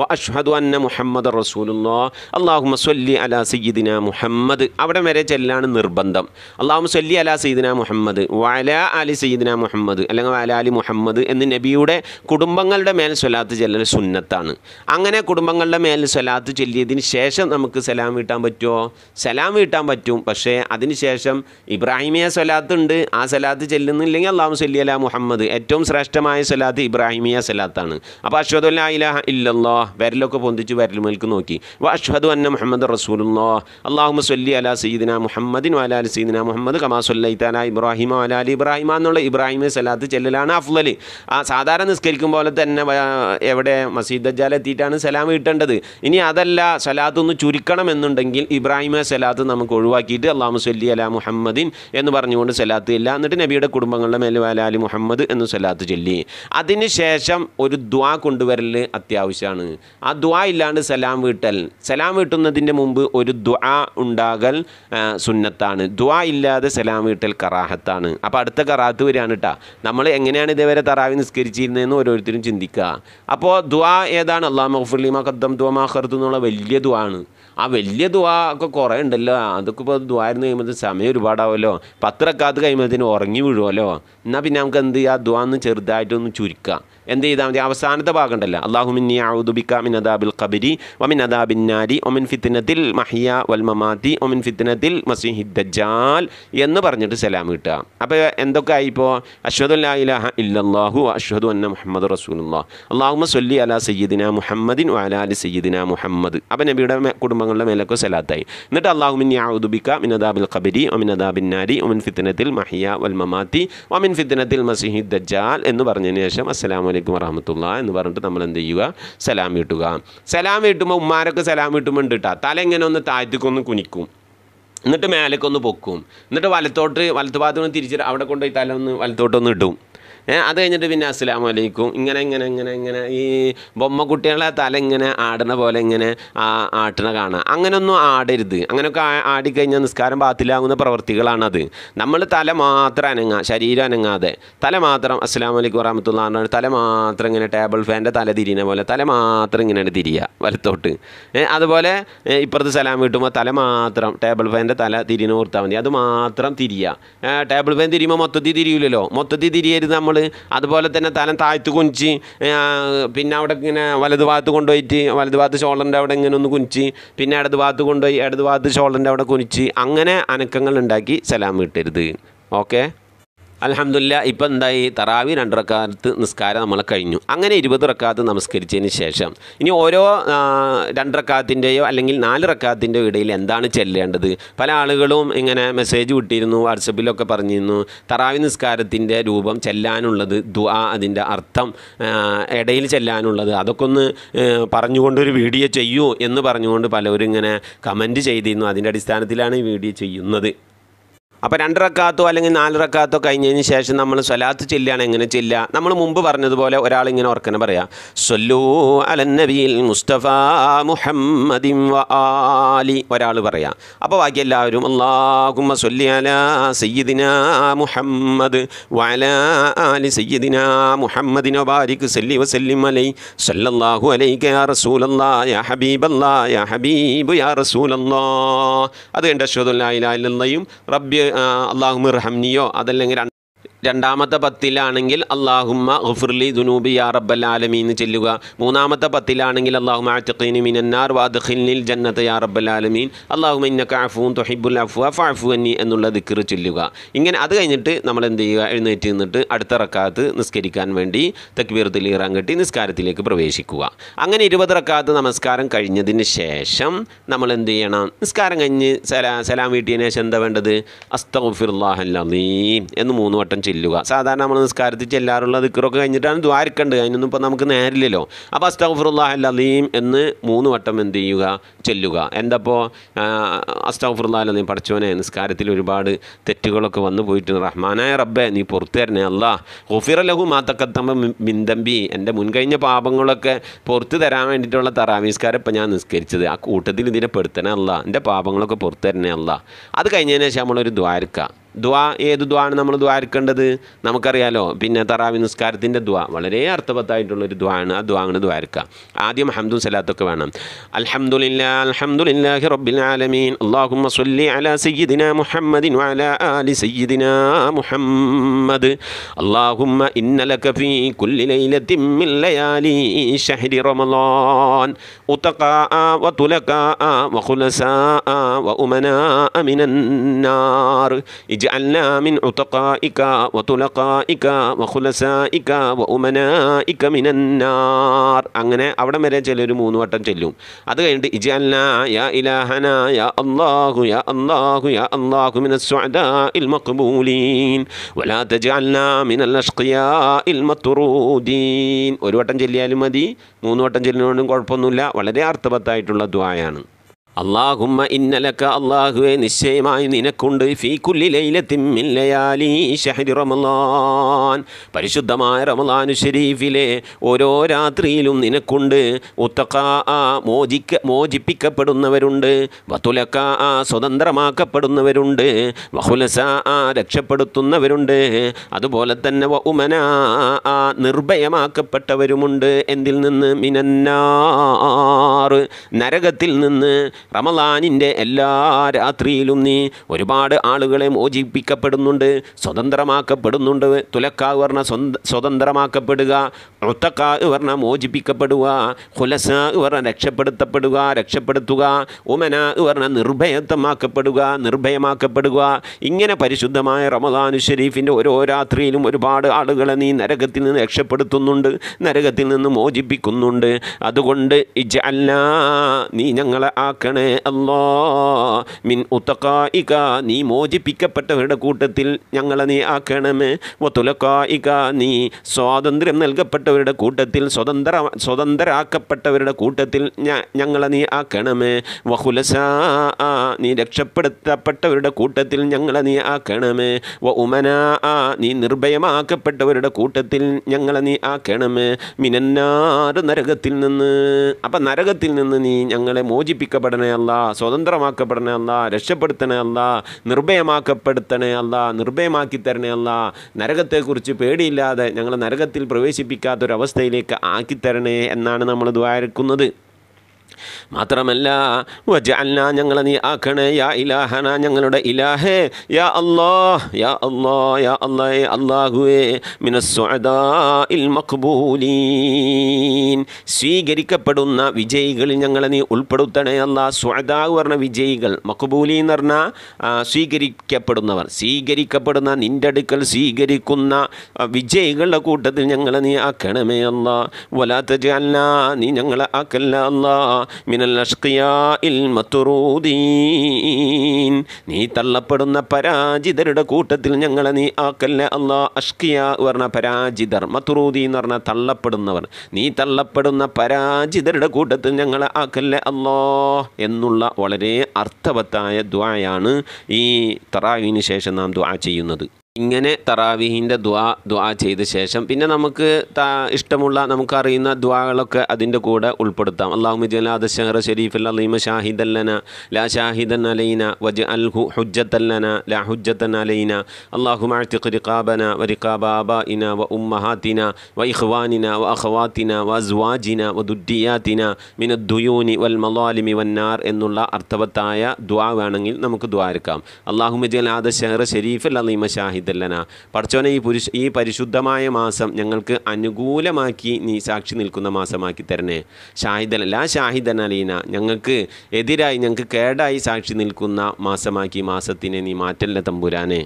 വ അഷ്ഹദു അന്ന മുഹമ്മദ് റസൂലുല്ലോ അള്ളാഹു മസ്വല്ലി അലാ സയ്യിദിന മുഹമ്മദ് അവിടം വരെ ചെല്ലാണ് നിർബന്ധം അള്ളാഹു സല്ലി അലാ സയ്യിദിന മുഹമ്മദ് വല അലി സയ്യിദിന മുഹമ്മദ് അല്ലെങ്കിൽ വല അലി മുഹമ്മദ് എന്ന് നബിയുടെ കുടുംബങ്ങളുടെ മേൽ സ്വലാത്ത് ചെല്ലൽ സുന്നത്താണ് അങ്ങനെ കുടുംബങ്ങൾ നിങ്ങളുടെ മേൽ സ്വലാത്ത് ചൊല്ലിയതിന് ശേഷം നമുക്ക് സലാം വീട്ടാൻ പറ്റുമോ സലാം വീട്ടാൻ പറ്റും പക്ഷേ ശേഷം ഇബ്രാഹിമിയ സ്വലാത്ത് ഉണ്ട് ആ സലാത്ത് ചെല്ലുന്നില്ലെങ്കിൽ അള്ളാഹു സല്ലി അല മുഹമ്മദ് ഏറ്റവും ശ്രേഷ്ഠമായ സ്വലാത്ത് ഇബ്രാഹിമിയ സലാത്താണ് അപ്പോൾ അഷ്വദ് അല്ലാ ഇല്ലല്ലോ വിരലൊക്കെ പൊന്തിച്ച് വിരലുമേൽക്ക് നോക്കി അപ്പോൾ അഷ്വദ് അന്ന മുഹമ്മദ് റസൂലുള്ളോ അള്ളാഹു സല്ലി അല സീദിന മുഹമ്മദിൻ വല അലി സീദിന മുഹമ്മദ് കമാ സല്ലൈത്ത അല ഇബ്രാഹിമ വല അലി ഇബ്രാഹിമ എന്നുള്ള ഇബ്രാഹിമിയ സലാത്ത് ചെല്ലലാണ് അഫ്ലൽ ആ സാധാരണ നിസ്കരിക്കും പോലെ തന്നെ എവിടെ മസീദ് ജാലെത്തിയിട്ടാണ് സലാം വീട്ടേണ്ടത് ചെയ്യേണ്ടത് ഇനി അതല്ല സലാത്ത് സലാത്തൊന്ന് ചുരുക്കണമെന്നുണ്ടെങ്കിൽ ഇബ്രാഹിമ സലാത്ത് നമുക്ക് ഒഴിവാക്കിയിട്ട് അള്ളാഹു സല്ലി അല മുഹമ്മദിൻ എന്ന് പറഞ്ഞുകൊണ്ട് സലാത്ത് ഇല്ല എന്നിട്ട് നബിയുടെ കുടുംബങ്ങളുടെ മേലെ അല അലി മുഹമ്മദ് എന്ന് സലാത്ത് ചൊല്ലി ശേഷം ഒരു ദ്വാ കൊണ്ടുവരൽ അത്യാവശ്യമാണ് ആ ദ്വാ ഇല്ലാണ്ട് സലാം വീട്ടൽ സലാം വീട്ടുന്നതിൻ്റെ മുമ്പ് ഒരു ദ്വാ ഉണ്ടാകൽ സുന്നത്താണ് ദ്വാ ഇല്ലാതെ സലാം വീട്ടൽ കറാഹത്താണ് അപ്പോൾ അടുത്ത കറാഹത്ത് വരികയാണ് കേട്ടോ നമ്മൾ എങ്ങനെയാണ് ഇതേവരെ തറാവി നിസ്കരിച്ചിരുന്നതെന്ന് ഓരോരുത്തരും ചിന്തിക്കുക അപ്പോൾ ദ്വാ ഏതാണ് അള്ളാഹ് മഹഫുല്ലി മഖദ്ദം സ്വന്തം ദുവ എന്നുള്ള വലിയ ദുവാണ് ആ വലിയ ദുവാ ഒക്കെ കുറേ ഉണ്ടല്ലോ അതൊക്കെ ഇപ്പോൾ ദ്വാരുന്ന് കഴിയുമ്പോൾ സമയം ഒരുപാടാവുമല്ലോ പത്രക്കാത്ത് കഴിയുമ്പോഴത്തേന് ഉറങ്ങി വീഴുമല്ലോ എന്നാൽ പിന്നെ നമുക്ക് എന്ത് ആ ദ്വാന്ന് ചെറുതായിട്ടൊന്ന് ചുരുക്കാം എന്ത് ചെയ്താൽ മതി അവസാനത്തെ ഭാഗമുണ്ടല്ലോ അള്ളാഹുമിൻ ഔദുബിക്ക മിൻ അദാബിൽ ഖബരി വമിൻ അദാബിൻ നാരി ഒമിൻ ഫിത്തിനത്തിൽ മഹിയ വൽ മമാതി ഒമിൻ ഫിത്തിനത്തിൽ മസിഹിദ്ജാൽ എന്ന് പറഞ്ഞിട്ട് സലാം കിട്ടുക അപ്പോൾ എന്തൊക്കെ ആയിപ്പോൾ അഷ്വദ് ഇലാഹ ഇല്ലാഹു അഷ്വദു അന്ന മുഹമ്മദ് റസൂലുള്ള അള്ളാഹുമ സൊല്ലി അല സയ്യിദിന മുഹമ്മദിൻ വഅല അലി സയ്യിദിന മുഹമ്മദ് അപ്പം നബിയുടെ കുടുംബങ്ങളുടെ മേലൊക്കെ സലാത്തായി എന്നിട്ട് അള്ളാഹുമിൻ യാദുബിക്ക മിനദാബിൽ ഖബരി ഒമിനദാബിൻ നാരി ഒമിൻ ഫിത്തിനത്തിൽ മഹിയ വൽ മമാതി ഒമിൻ ഫിത്തിനത്തിൽ മസിഹിദ്ജാൽ എന്ന് പറഞ്ഞതിന് ശേഷം അസ്സലാമലൈക്കും അലൈക്കും വറഹമത്തുള്ള എന്ന് പറഞ്ഞിട്ട് നമ്മൾ എന്ത് ചെയ്യുക സലാം കിട്ടുക സലാം കിട്ടുമ്പോൾ ഉമ്മാരൊക്കെ സലാം കിട്ടുമ്പോൾ ഉണ്ട് കേട്ടോ തല ഇങ്ങനെ ഒന്ന് താഴ്ത്തിക്കൊന്ന് കുനിക്കും എന്നിട്ട് മേലേക്കൊന്ന് പൊക്കും എന്നിട്ട് വലത്തോട്ട് നിന്ന് തിരിച്ചിട്ട് അവിടെ കൊണ്ടുപോയി തല ഒന്ന് വലത്തോട്ടൊന്ന് ഇട്ടും അത് കഴിഞ്ഞിട്ട് പിന്നെ അസ്സാം വലൈക്കും ഇങ്ങനെ ഇങ്ങനെ ഇങ്ങനെ ഇങ്ങനെ ഈ ബൊമ്മ കുട്ടികളെ തല ഇങ്ങനെ ആടണ പോലെ ഇങ്ങനെ ആട്ടണ കാണാം അങ്ങനെയൊന്നും ആടരുത് അങ്ങനെയൊക്കെ ആടിക്കഴിഞ്ഞാൽ നിസ്കാരം പാത്തിലാകുന്ന പ്രവൃത്തികളാണത് നമ്മൾ തല മാത്രം അനങ്ങ ശരീരം അനങ്ങാതെ തല മാത്രം അസ്സാം വലൈക്കും വറഹമത്തുള്ള തല മാത്രം ഇങ്ങനെ ടേബിൾ ഫാൻ്റെ തല തിരിയുന്ന പോലെ തല മാത്രം ഇങ്ങനെ തിരിയുക വലത്തോട്ട് അതുപോലെ ഇപ്പുറത്ത് സലാം കിട്ടുമ്പോൾ തല മാത്രം ടേബിൾ ഫാൻ്റെ തല തിരിഞ്ഞ് ഓർത്താൽ മതി അത് മാത്രം തിരിയുക ടേബിൾ ഫാൻ തിരിയുമ്പോൾ മൊത്തത്തിൽ തിരിയില്ലല്ലോ മൊത്തത്തിൽ തിരിയരുത് നമ്മൾ അതുപോലെ തന്നെ തല താഴ്ത്തു കുഞ്ചി പിന്നെ അവിടെ ഇങ്ങനെ വലതു ഭാഗത്ത് കൊണ്ടുപോയിട്ട് വലതു ഭാഗത്ത് ഷോൾഡറിൻ്റെ അവിടെ ഇങ്ങനെ ഒന്ന് കുഞ്ചി പിന്നെ ഇടതു ഭാഗത്ത് കൊണ്ടുപോയി ഇടതു ഭാഗത്ത് ഷോൾഡറിൻ്റെ അവിടെ കുനിച്ച് അങ്ങനെ അനക്കങ്ങൾ ഉണ്ടാക്കി സലാം കിട്ടരുത് ഓക്കേ അലഹമില്ല ഇപ്പം എന്തായി തറാവി രണ്ട് റക്കാത്ത് നിസ്കാരം നമ്മൾ കഴിഞ്ഞു അങ്ങനെ ഇരുപത് റക്കാത്ത് നമസ്കരിച്ചതിന് ശേഷം ഇനി ഓരോ രണ്ട് റക്കാത്തിൻ്റെയോ അല്ലെങ്കിൽ നാല് റക്കാത്തിൻ്റെയോ ഇടയിൽ എന്താണ് ചെല്ലേണ്ടത് പല ആളുകളും ഇങ്ങനെ മെസ്സേജ് വിട്ടിരുന്നു വാട്സപ്പിലൊക്കെ പറഞ്ഞിരുന്നു തറാവി നിസ്കാരത്തിൻ്റെ രൂപം ചെല്ലാനുള്ളത് ദുആ അതിൻ്റെ അർത്ഥം ഇടയിൽ ചെല്ലാനുള്ളത് അതൊക്കെ ഒന്ന് പറഞ്ഞുകൊണ്ടൊരു വീഡിയോ ചെയ്യൂ എന്ന് പറഞ്ഞുകൊണ്ട് പലരും ഇങ്ങനെ കമൻറ്റ് ചെയ്തിരുന്നു അതിൻ്റെ അടിസ്ഥാനത്തിലാണ് ഈ വീഡിയോ ചെയ്യുന്നത് അപ്പോൾ രണ്ട് അല്ലെങ്കിൽ നാല് കഴിഞ്ഞതിന് ശേഷം നമ്മൾ സ്വലാത്ത് ചെല്ലുകയാണ് എങ്ങനെ ചെല്ലുക നമ്മൾ മുമ്പ് പറഞ്ഞതുപോലെ ഒരാൾ ഇങ്ങനെ ഓർക്കനെ പറയാം സൊല്ലൂ നബീൽ മുസ്തഫ മുഹമ്മദിൻ വലി ഒരാൾ പറയാം അപ്പോൾ ബാക്കി എല്ലാവരും അള്ളാഹുമ്മ സൊല്ലി അല സയ്യിദിന മുഹമ്മദ് വല അലി സയ്യിദിന മുഹമ്മദിനോ ബാരിക്ക് സല്ലി വസല്ലിം അലൈ സല്ലല്ലാഹു അലൈക യാ റസൂലല്ലാ യാ അല്ലാ യാ ഹബീബ് യാ റസൂലല്ലാ അത് കണ്ട അശ്വദുല്ലാ ഇലാ ഇല്ലയും റബ്ബി അള്ളാഹുമിർ ഹംനിയോ അതല്ലെങ്കിൽ രണ്ടാമത്തെ പത്തിലാണെങ്കിൽ അള്ളാഹുമ്മ ഗഫുർലി ദുനൂബി യാ റബ്ബൽ ആലമീന്ന് ചെല്ലുക മൂന്നാമത്തെ പത്തിലാണെങ്കിൽ അള്ളാഹു മാറ്റഖീനി മിനന്നാർ വാദിൽ ജന്നത്ത് യാ റബ്ബൽ ആലമീൻ അള്ളാഹു ഇന്നക്ക അഫൂൻ തൊഹിബുൽ അഫ്വ ഫാഫു അന്നി എന്നുള്ള ദിക്കർ ചെല്ലുക ഇങ്ങനെ അത് കഴിഞ്ഞിട്ട് നമ്മൾ എന്ത് ചെയ്യുക എഴുന്നേറ്റ് നിന്നിട്ട് അടുത്ത റക്കാത്ത് നിസ്കരിക്കാൻ വേണ്ടി തക്ബീർത്തിൽ ഇറാൻ കെട്ടി നിസ്കാരത്തിലേക്ക് പ്രവേശിക്കുക അങ്ങനെ ഇരുപത് റക്കാത്ത് നമസ്കാരം കഴിഞ്ഞതിന് ശേഷം നമ്മൾ എന്ത് ചെയ്യണം നിസ്കാരം കഴിഞ്ഞ് സലാ സലാം വീട്ടിയതിനു ശേഷം എന്താ വേണ്ടത് അസ്തഫിർലാഹല്ലീം എന്ന് മൂന്ന് വട്ടം ചെല്ലുക സാധാരണ നമ്മൾ നിസ്കാരത്തിൽ ചെല്ലാറുള്ള ദിക്കറൊക്കെ കഴിഞ്ഞിട്ടാണ് ദ്വാരക്കണ്ട് അതിനൊന്നും ഇപ്പോൾ നമുക്ക് നേരില്ലല്ലോ അപ്പോൾ അസ്തഫുറുല്ലാഹ് അലീം എന്ന് മൂന്ന് വട്ടം എന്ത് ചെയ്യുക ചെല്ലുക എന്തപ്പോൾ അസ്തഫുറുല്ലാഹ് അല്ലീം പഠിച്ചോനെ നിസ്കാരത്തിൽ ഒരുപാട് തെറ്റുകളൊക്കെ വന്നു പോയിട്ടുണ്ട് റഹ്മാനായ റബ്ബെ നീ പുറത്തു തരണേ അല്ലാ ഹുഫിറലഹു മാത്തക്കത്തമ്മ മിന്തമ്പി എൻ്റെ മുൻകഴിഞ്ഞ പാപങ്ങളൊക്കെ പുറത്തു തരാൻ വേണ്ടിയിട്ടുള്ള തറാവീസ്കാരം ഇപ്പം ഞാൻ നിസ്കരിച്ചത് ആ കൂട്ടത്തിൽ ഇതിനെ പെടുത്തണേ അല്ല എൻ്റെ പാപങ്ങളൊക്കെ പുറത്തു തരണേ അല്ല അത് കഴിഞ്ഞതിന് ശേഷം നമ്മളൊരു ദ്വാരക്ക ദ്വാ ഏത് ദ്വാണ് നമ്മൾ ദ്വാരിക്കേണ്ടത് നമുക്കറിയാലോ പിന്നെ തറാവി നിസ്കാരത്തിൻ്റെ ദ്വാ വളരെ അർത്ഥവത്തായിട്ടുള്ളൊരു ദ്വാണ് ആ ദ്വാ അങ്ങനെ ദ്വാരിക്കുക ആദ്യം ഹംദും സലാത്തൊക്കെ വേണം അൽഹംദുലില്ലാ അൽഹംദുലില്ലാഹി റബ്ബിൽ ആലമീൻ അല്ലാഹുമ്മ സ്വല്ലി അലാ സയ്യിദിന മുഹമ്മദിൻ വഅലാ ആലി സയ്യിദിന മുഹമ്മദ് അല്ലാഹുമ്മ ഇന്നലക ഫീ കുല്ലി ലൈലത്തിൻ മിൻ ഉതഖാ വതുലഖാ اجعلنا من عتقائك وطلقائك وخلسائك وأمنائك من النار അങ്ങനെ അവിടെ വരെ ഒരു മൂന്ന് വട്ടം ചെല്ലും അത് കഴിഞ്ഞിട്ട് ഇജാലന യാ ഇലാഹന യാ അല്ലാഹു യാ അല്ലാഹു യാ അല്ലാഹു من സുഅദാഇൽ മഖബൂലീൻ വലാ تجعلنا മിനൽ അഷ്ഖിയാഇൽ المطرودين ഒരു വട്ടം ചെല്ലിയാലും മതി മൂന്ന് വട്ടം ചെല്ലിനോടും കുഴപ്പമൊന്നുമില്ല വളരെ അർത്ഥവത്തായിട്ടുള്ള ദ്വായാണ് അള്ളാഹുമ്മ ഇന്നലക്ക അള്ളാഹുവെ നിശ്ചയമായി നിനക്കുണ്ട് ഫീ കുല്ലി ലൈലത്തിമ്മില്ലയാലി ഷഹരി റമലാൻ പരിശുദ്ധമായ റമലാനു ഷെരീഫിലെ ഓരോ രാത്രിയിലും നിനക്കുണ്ട് ഉത്തക്ക ആ മോചിക്ക മോചിപ്പിക്കപ്പെടുന്നവരുണ്ട് വത്തുലക്ക ആ സ്വതന്ത്രമാക്കപ്പെടുന്നവരുണ്ട് വഹുലസ ആ രക്ഷപ്പെടുത്തുന്നവരുണ്ട് അതുപോലെ തന്നെ വ ഉമന ആ നിർഭയമാക്കപ്പെട്ടവരുമുണ്ട് എന്തിൽ നിന്ന് മിനന്നാറ് നരകത്തിൽ നിന്ന് റമലാനിൻ്റെ എല്ലാ രാത്രിയിലും നീ ഒരുപാട് ആളുകളെ മോചിപ്പിക്കപ്പെടുന്നുണ്ട് സ്വതന്ത്രമാക്കപ്പെടുന്നുണ്ട് തുലക്കാവ് പറഞ്ഞ സ്വതന്ത്രമാക്കപ്പെടുക ഋത്തക്കാവ് വർണ്ണ മോചിപ്പിക്കപ്പെടുക ഹുലസ വർണ്ണ രക്ഷപ്പെടുത്തപ്പെടുക രക്ഷപ്പെടുത്തുക ഉമന വർണ്ണ നിർഭയത്വമാക്കപ്പെടുക നിർഭയമാക്കപ്പെടുക ഇങ്ങനെ പരിശുദ്ധമായ റമദാനു ഷെരീഫിൻ്റെ ഓരോ രാത്രിയിലും ഒരുപാട് ആളുകളെ നീ നരകത്തിൽ നിന്ന് രക്ഷപ്പെടുത്തുന്നുണ്ട് നരകത്തിൽ നിന്ന് മോചിപ്പിക്കുന്നുണ്ട് അതുകൊണ്ട് ഇജ അല്ല നീ ഞങ്ങളെ ആക്ക രക്ഷിക്കണേ അല്ലോ മിൻ ഉത്തക്കായിക നീ മോചിപ്പിക്കപ്പെട്ടവരുടെ കൂട്ടത്തിൽ ഞങ്ങളെ നീ ആക്കണമേ ഒത്തുലക്കായിക നീ സ്വാതന്ത്ര്യം നൽകപ്പെട്ടവരുടെ കൂട്ടത്തിൽ സ്വതന്ത്ര സ്വതന്ത്രരാക്കപ്പെട്ടവരുടെ കൂട്ടത്തിൽ ഞങ്ങളെ നീ ആക്കണമേ വഹുലസ നീ രക്ഷപ്പെടുത്തപ്പെട്ടവരുടെ കൂട്ടത്തിൽ ഞങ്ങളെ നീ ആക്കണമേ വ ഉമന നീ നിർഭയമാക്കപ്പെട്ടവരുടെ കൂട്ടത്തിൽ ഞങ്ങളെ നീ ആക്കണമേ മിനന്നാറ് നരകത്തിൽ നിന്ന് അപ്പം നരകത്തിൽ നിന്ന് നീ ഞങ്ങളെ മോചിപ്പിക്കപ്പെടണം രക്ഷപ്പെടുത്തണേ അല്ല സ്വതന്ത്രമാക്കപ്പെടണേ അല്ല രക്ഷപ്പെടുത്തണേ അല്ല നിർഭയമാക്കപ്പെടുത്തണേ അല്ല നിർഭയമാക്കി തരണേ അല്ല നരകത്തെക്കുറിച്ച് പേടിയില്ലാതെ ഞങ്ങളെ നരകത്തിൽ പ്രവേശിപ്പിക്കാത്തൊരവസ്ഥയിലേക്ക് ആക്കിത്തരണേ എന്നാണ് നമ്മൾ ദ്വാരക്കുന്നത് മാത്രമല്ല വജഅൽന ഞങ്ങളെ നീ ആക്കണേ യാ ഇലാഹന ഞങ്ങളുടെ ഇലാഹേ യാ അല്ലോ യാ അല്ലോ യാ അല്ലേ അല്ലാഹുവേ സ്വീകരിക്കപ്പെടുന്ന വിജയികളിൽ ഞങ്ങളെ നീ ഉൾപ്പെടുത്തണേ അല്ലാഹ് സുഅദാഹ് പറഞ്ഞ വിജയികൾ മക്ബൂലി എന്ന് പറഞ്ഞാൽ സ്വീകരിക്കപ്പെടുന്നവർ സ്വീകരിക്കപ്പെടുന്ന നിൻ്റെ അടുക്കൽ സ്വീകരിക്കുന്ന വിജയികളുടെ കൂട്ടത്തിൽ ഞങ്ങളെ നീ ആക്കണമേ അല്ല വലാത്ത ജല്ല നീ ഞങ്ങളെ ആക്കല്ല അല്ലാ മിനൽ നീ തള്ളപ്പെടുന്ന പരാജിതരുടെ കൂട്ടത്തിൽ ഞങ്ങളെ നീ ആക്കല്ല അള്ളാ അഷ്കിയ പറഞ്ഞ പരാജിതർ മത്തുറൂദി എന്ന് പറഞ്ഞാൽ തള്ളപ്പെടുന്നവർ നീ തള്ളപ്പെടുന്ന പരാജിതരുടെ കൂട്ടത്തിൽ ഞങ്ങളെ ആക്കല്ല അല്ലോ എന്നുള്ള വളരെ അർത്ഥവത്തായ ദ്വായാണ് ഈ തറാവിന് ശേഷം നാം ദ്വാ ചെയ്യുന്നത് ഇങ്ങനെ തറാവീഹിൻ്റെ ദ്വാ ദ്വാ ചെയ്ത ശേഷം പിന്നെ നമുക്ക് ഇഷ്ടമുള്ള നമുക്കറിയുന്ന ദ്വാകളൊക്കെ അതിൻ്റെ കൂടെ ഉൾപ്പെടുത്താം അള്ളാഹു ജലാദ ഷഹർ ഷെരീഫ് അലീമ അല്ലന ലാ ഷാഹിദൻ അലൈന വജ് അൽ ഹു അല്ലന ലാ ഹുജ്ജത്തൻ അലൈന അള്ളാഹു മാഴ്ത്തിഖ് റിഖാബന വ റിഖാബാബ ഇന വ ഉമ്മഹാത്തിന വ ഇഖ്വാനിന വ അഖ്വാത്തിന വ അസ്വാജിന വ ദുഡിയാത്തിന ദുയൂനി വൽ മലാലിമി വന്നാർ എന്നുള്ള അർത്ഥവത്തായ ദ്വാ വേണമെങ്കിൽ നമുക്ക് ദ്വാരക്കാം അള്ളാഹു ജലാദ ഷഹർ ഷെരീഫ് അലീമ ഷാഹിദ് ഷാഹിദല്ലന പഠിച്ചോനെ ഈ പുരുഷ ഈ പരിശുദ്ധമായ മാസം ഞങ്ങൾക്ക് അനുകൂലമാക്കി നീ സാക്ഷി നിൽക്കുന്ന മാസമാക്കി തരണേ ഷാഹിദൻ ലാ ഷാഹിദൻ അലീന ഞങ്ങൾക്ക് എതിരായി ഞങ്ങൾക്ക് കേടായി സാക്ഷി നിൽക്കുന്ന മാസമാക്കി മാസത്തിനെ നീ മാറ്റല്ല തമ്പുരാനെ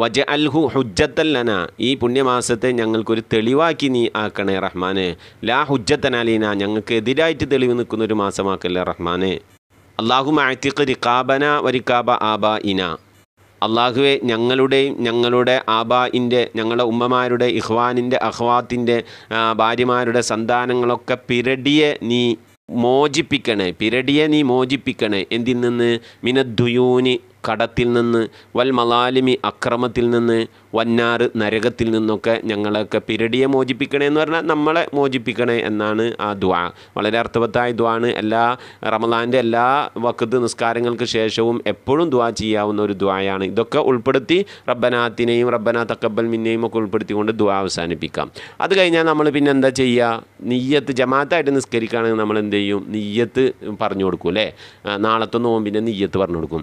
വജ അൽഹു ഹുജ്ജത്തല്ലന ഈ പുണ്യമാസത്തെ ഞങ്ങൾക്കൊരു തെളിവാക്കി നീ ആക്കണേ റഹ്മാനെ ലാ ഹുജ്ജത്തനാലീന ഞങ്ങൾക്ക് എതിരായിട്ട് തെളിവ് നിൽക്കുന്ന ഒരു മാസമാക്കല്ലേ റഹ്മാനെ അള്ളാഹു മാറ്റിക്ക് റിക്കാബന വരിക്കാബ ആബ ഇന അള്ളാഹുവെ ഞങ്ങളുടെയും ഞങ്ങളുടെ ആബായിൻ്റെ ഞങ്ങളുടെ ഉമ്മമാരുടെ ഇഹ്വാനിൻ്റെ അഹ്വാത്തിൻ്റെ ഭാര്യമാരുടെ സന്താനങ്ങളൊക്കെ പിരടിയെ നീ മോചിപ്പിക്കണേ പിരടിയെ നീ മോചിപ്പിക്കണേ എന്തിൽ നിന്ന് മിനദ്ദുയൂനി കടത്തിൽ നിന്ന് വൽ മലാലിമി അക്രമത്തിൽ നിന്ന് വന്നാറ് നരകത്തിൽ നിന്നൊക്കെ ഞങ്ങളൊക്കെ പിരടിയെ മോചിപ്പിക്കണേ എന്ന് പറഞ്ഞാൽ നമ്മളെ മോചിപ്പിക്കണേ എന്നാണ് ആ ദ്വാ വളരെ അർത്ഥവത്തായ ദ്വാണ് എല്ലാ റമദാൻ്റെ എല്ലാ വക്കത്ത് നിസ്കാരങ്ങൾക്ക് ശേഷവും എപ്പോഴും ദ്വാ ചെയ്യാവുന്ന ഒരു ദ്വായാണ് ഇതൊക്കെ ഉൾപ്പെടുത്തി റബ്ബനാത്തിനെയും റബ്ബനാ തക്കബൽ മിന്നെയും ഒക്കെ ഉൾപ്പെടുത്തിക്കൊണ്ട് ദ്വാ അവസാനിപ്പിക്കാം അത് കഴിഞ്ഞാൽ നമ്മൾ പിന്നെ എന്താ ചെയ്യുക നെയ്യത്ത് ജമാഅത്തായിട്ട് നിസ്കരിക്കുകയാണെങ്കിൽ നമ്മൾ എന്ത് ചെയ്യും നെയ്യത്ത് പറഞ്ഞു കൊടുക്കും അല്ലേ നാളത്തെ നോമ്പിൻ്റെ നെയ്യത്ത് പറഞ്ഞു കൊടുക്കും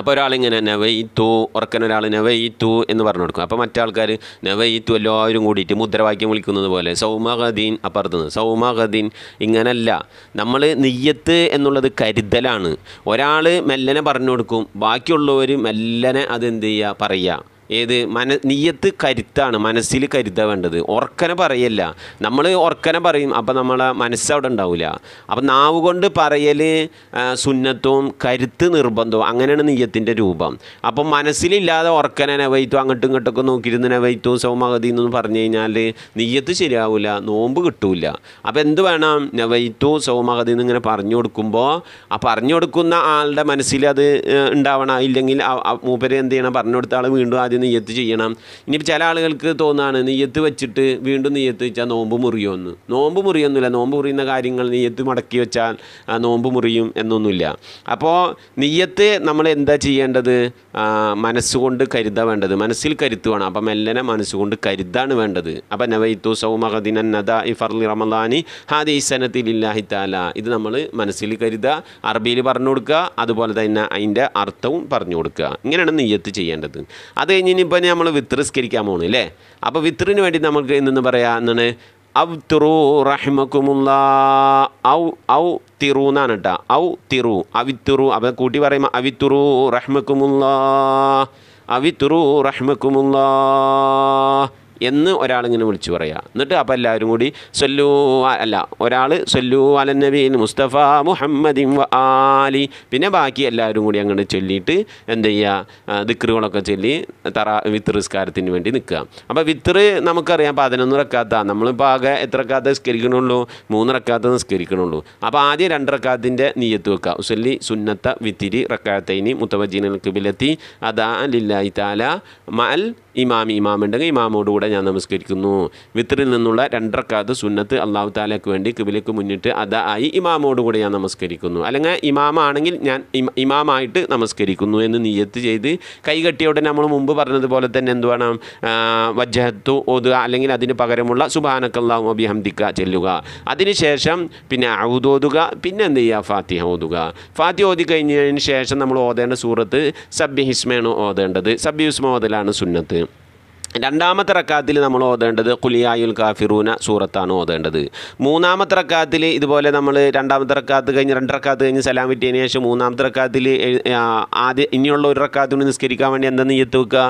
അപ്പോൾ ഒരാളിങ്ങനെ നവയിത്തു ഉറക്കൻ ഒരാൾ നവയിത്തു എന്ന് പറഞ്ഞു കൊടുക്കും അപ്പോൾ മറ്റേ ആൾക്കാർ നവയിത്തു എല്ലാവരും കൂടിയിട്ട് മുദ്രവാക്യം വിളിക്കുന്നത് പോലെ സൗമഹദീൻ നിന്ന് സൗമഹദീൻ ഇങ്ങനല്ല നമ്മൾ നെയ്യത്ത് എന്നുള്ളത് കരുതലാണ് ഒരാൾ മെല്ലനെ പറഞ്ഞു കൊടുക്കും ബാക്കിയുള്ളവർ മെല്ലനെ അതെന്ത് ചെയ്യുക പറയുക ഏത് മന നീയത്ത് കരുത്താണ് മനസ്സിൽ കരുത വേണ്ടത് ഉറക്കനെ പറയല്ല നമ്മൾ ഉറക്കനെ പറയും അപ്പം നമ്മളെ മനസ്സ് അവിടെ ഉണ്ടാവില്ല അപ്പം നാവ് കൊണ്ട് പറയൽ സുന്നത്തും കരുത്ത് നിർബന്ധവും അങ്ങനെയാണ് നീയത്തിൻ്റെ രൂപം അപ്പം മനസ്സിലില്ലാതെ ഉറക്കനെ നെവൈത്തു അങ്ങോട്ടും ഇങ്ങോട്ടൊക്കെ നോക്കിയിരുന്ന് നെവൈത്തു സൗമഗതി എന്നൊന്ന് പറഞ്ഞു കഴിഞ്ഞാൽ നീയത്ത് ശരിയാവില്ല നോമ്പ് കിട്ടൂല അപ്പം എന്ത് വേണം നവയിത്തു സൗമഗതി എന്നിങ്ങനെ പറഞ്ഞു കൊടുക്കുമ്പോൾ ആ പറഞ്ഞു കൊടുക്കുന്ന ആളുടെ മനസ്സിൽ അത് ഉണ്ടാവണം ഇല്ലെങ്കിൽ മൂപ്പര് എന്ത് ചെയ്യണം പറഞ്ഞു കൊടുത്ത ആൾ വീണ്ടും ആദ്യം നെയ്യത്ത് ചെയ്യണം ഇനിയിപ്പോൾ ചില ആളുകൾക്ക് തോന്നാണ് നെയ്യത്ത് വെച്ചിട്ട് വീണ്ടും നെയ്യത്ത് വെച്ചാൽ നോമ്പ് മുറിയുമെന്ന് നോമ്പ് മുറിയൊന്നുമില്ല നോമ്പ് മുറിയുന്ന കാര്യങ്ങൾ നെയ്യത്ത് മടക്കി വെച്ചാൽ നോമ്പ് മുറിയും എന്നൊന്നുമില്ല അപ്പോൾ നെയ്യത്ത് നമ്മൾ എന്താ ചെയ്യേണ്ടത് മനസ്സുകൊണ്ട് കരുതാ വേണ്ടത് മനസ്സിൽ കരുത്തുവാണ് അപ്പം മെല്ലനെ മനസ്സുകൊണ്ട് കരുതാണ് വേണ്ടത് അപ്പം നവൈത്തു സൗമഹദിൻ നദ ഇഫർലി റമദാനി ഹാദി ഇസനത്തിലില്ലാഹി താല ഇത് നമ്മൾ മനസ്സിൽ കരുതുക അറബിയിൽ പറഞ്ഞു കൊടുക്കുക അതുപോലെ തന്നെ അതിൻ്റെ അർത്ഥവും പറഞ്ഞു കൊടുക്കുക ഇങ്ങനെയാണ് നെയ്യത്ത് ചെയ്യേണ്ടത് അത് കഴിഞ്ഞ് ഇനിയിപ്പോൾ നമ്മൾ വിത്രസ്കരിക്കാൻ പോകുന്നു അല്ലേ അപ്പോൾ വിത്രിന് വേണ്ടി നമുക്ക് ഇന്നെന്ന് പറയാം എന്നാണ് ഔ തിറു റഹിമക്കുമുള്ള ഔ ഔ തിറു എന്നാണ് കേട്ടോ ഔ തിറു അവിത്തുറു അവ കൂട്ടി പറയുമ്പോൾ അവിത്തുറു റഹ്മക്കുമുള്ള അവിത്തുറു റഹ്മക്കുമുള്ള എന്ന് ഒരാളിങ്ങനെ വിളിച്ചു പറയുക എന്നിട്ട് അപ്പോൾ എല്ലാവരും കൂടി സൊല്ലൂ അല്ല ഒരാൾ സൊല്ലൂ അലൻ നബീൻ മുസ്തഫ മുഹമ്മദിൻ വ ആലി പിന്നെ ബാക്കി എല്ലാവരും കൂടി അങ്ങോട്ട് ചൊല്ലിയിട്ട് എന്ത് ചെയ്യുക ദിക്റുകളൊക്കെ ചൊല്ലി തറ വിത്ത് നിസ്കാരത്തിന് വേണ്ടി നിൽക്കുക അപ്പോൾ വിത്ത് നമുക്കറിയാം പതിനൊന്ന് റക്കാത്ത നമ്മളിപ്പോൾ ആകെ എത്ര റക്കാത്ത നിസ്കരിക്കണുള്ളൂ മൂന്ന് റക്കാത്ത നിസ്കരിക്കണുള്ളൂ അപ്പോൾ ആദ്യം രണ്ട് റക്കാത്തിൻ്റെ നീയത്ത് വെക്കുക ഉസല്ലി സുന്നത്ത വിത്തിരി റക്കാത്തൈനി മുത്തവജീനൽ കിബിലെത്തി അതാ ലില്ലായി താല മൽ ഇമാമി ഇമാമുണ്ടെങ്കിൽ ഇമാമോടുകൂടെ ഞാൻ നമസ്കരിക്കുന്നു വിത്തറിൽ നിന്നുള്ള രണ്ടരക്കാത് സുന്നത്ത് അള്ളാഹു താലയ്ക്ക് വേണ്ടി കിബിലേക്ക് മുന്നിട്ട് അത ആയി ഇമാമോടുകൂടെ ഞാൻ നമസ്കരിക്കുന്നു അല്ലെങ്കിൽ ഇമാമാണെങ്കിൽ ഞാൻ ഇമാമായിട്ട് നമസ്കരിക്കുന്നു എന്ന് നിയത്ത് ചെയ്ത് കൈകെട്ടിയോടെ നമ്മൾ മുമ്പ് പറഞ്ഞതുപോലെ തന്നെ എന്തുവേണം വജ്ജത്തു ഓതുക അല്ലെങ്കിൽ അതിന് പകരമുള്ള സുബാനക്കല്ലാഹു അബിഹംദിക്ക ചെല്ലുക അതിനുശേഷം പിന്നെ ഔതോതുക പിന്നെ എന്ത് ചെയ്യുക ഫാത്തിഹ ഓതുക ഫാത്തിഹ ഓതി കഴിഞ്ഞതിന് ശേഷം നമ്മൾ ഓതേണ്ട സൂറത്ത് സബ്യ ഹിസ്മയാണ് ഓതേണ്ടത് സബ്യ ഹിസ്മ ഓതലാണ് സുന്നത്ത് രണ്ടാമത്തെ റക്കാത്തിൽ നമ്മൾ ഓതേണ്ടത് കുലിയായുൽ കാഫിറൂന സൂറത്താണ് ഓതേണ്ടത് മൂന്നാമത്തെ റക്കാത്തിൽ ഇതുപോലെ നമ്മൾ രണ്ടാമത്തെ റക്കാത്ത് കഴിഞ്ഞ് രണ്ട് റക്കാത്ത് കഴിഞ്ഞ് സലാം കിട്ടിയതിന് ശേഷം മൂന്നാമത്തെ റക്കാത്തിൽ ആദ്യം ഇനിയുള്ള ഒരു റക്കാത്ത് കൂടി നിസ്കരിക്കാൻ വേണ്ടി എന്താ നെയ്യത്ത് വെക്കുക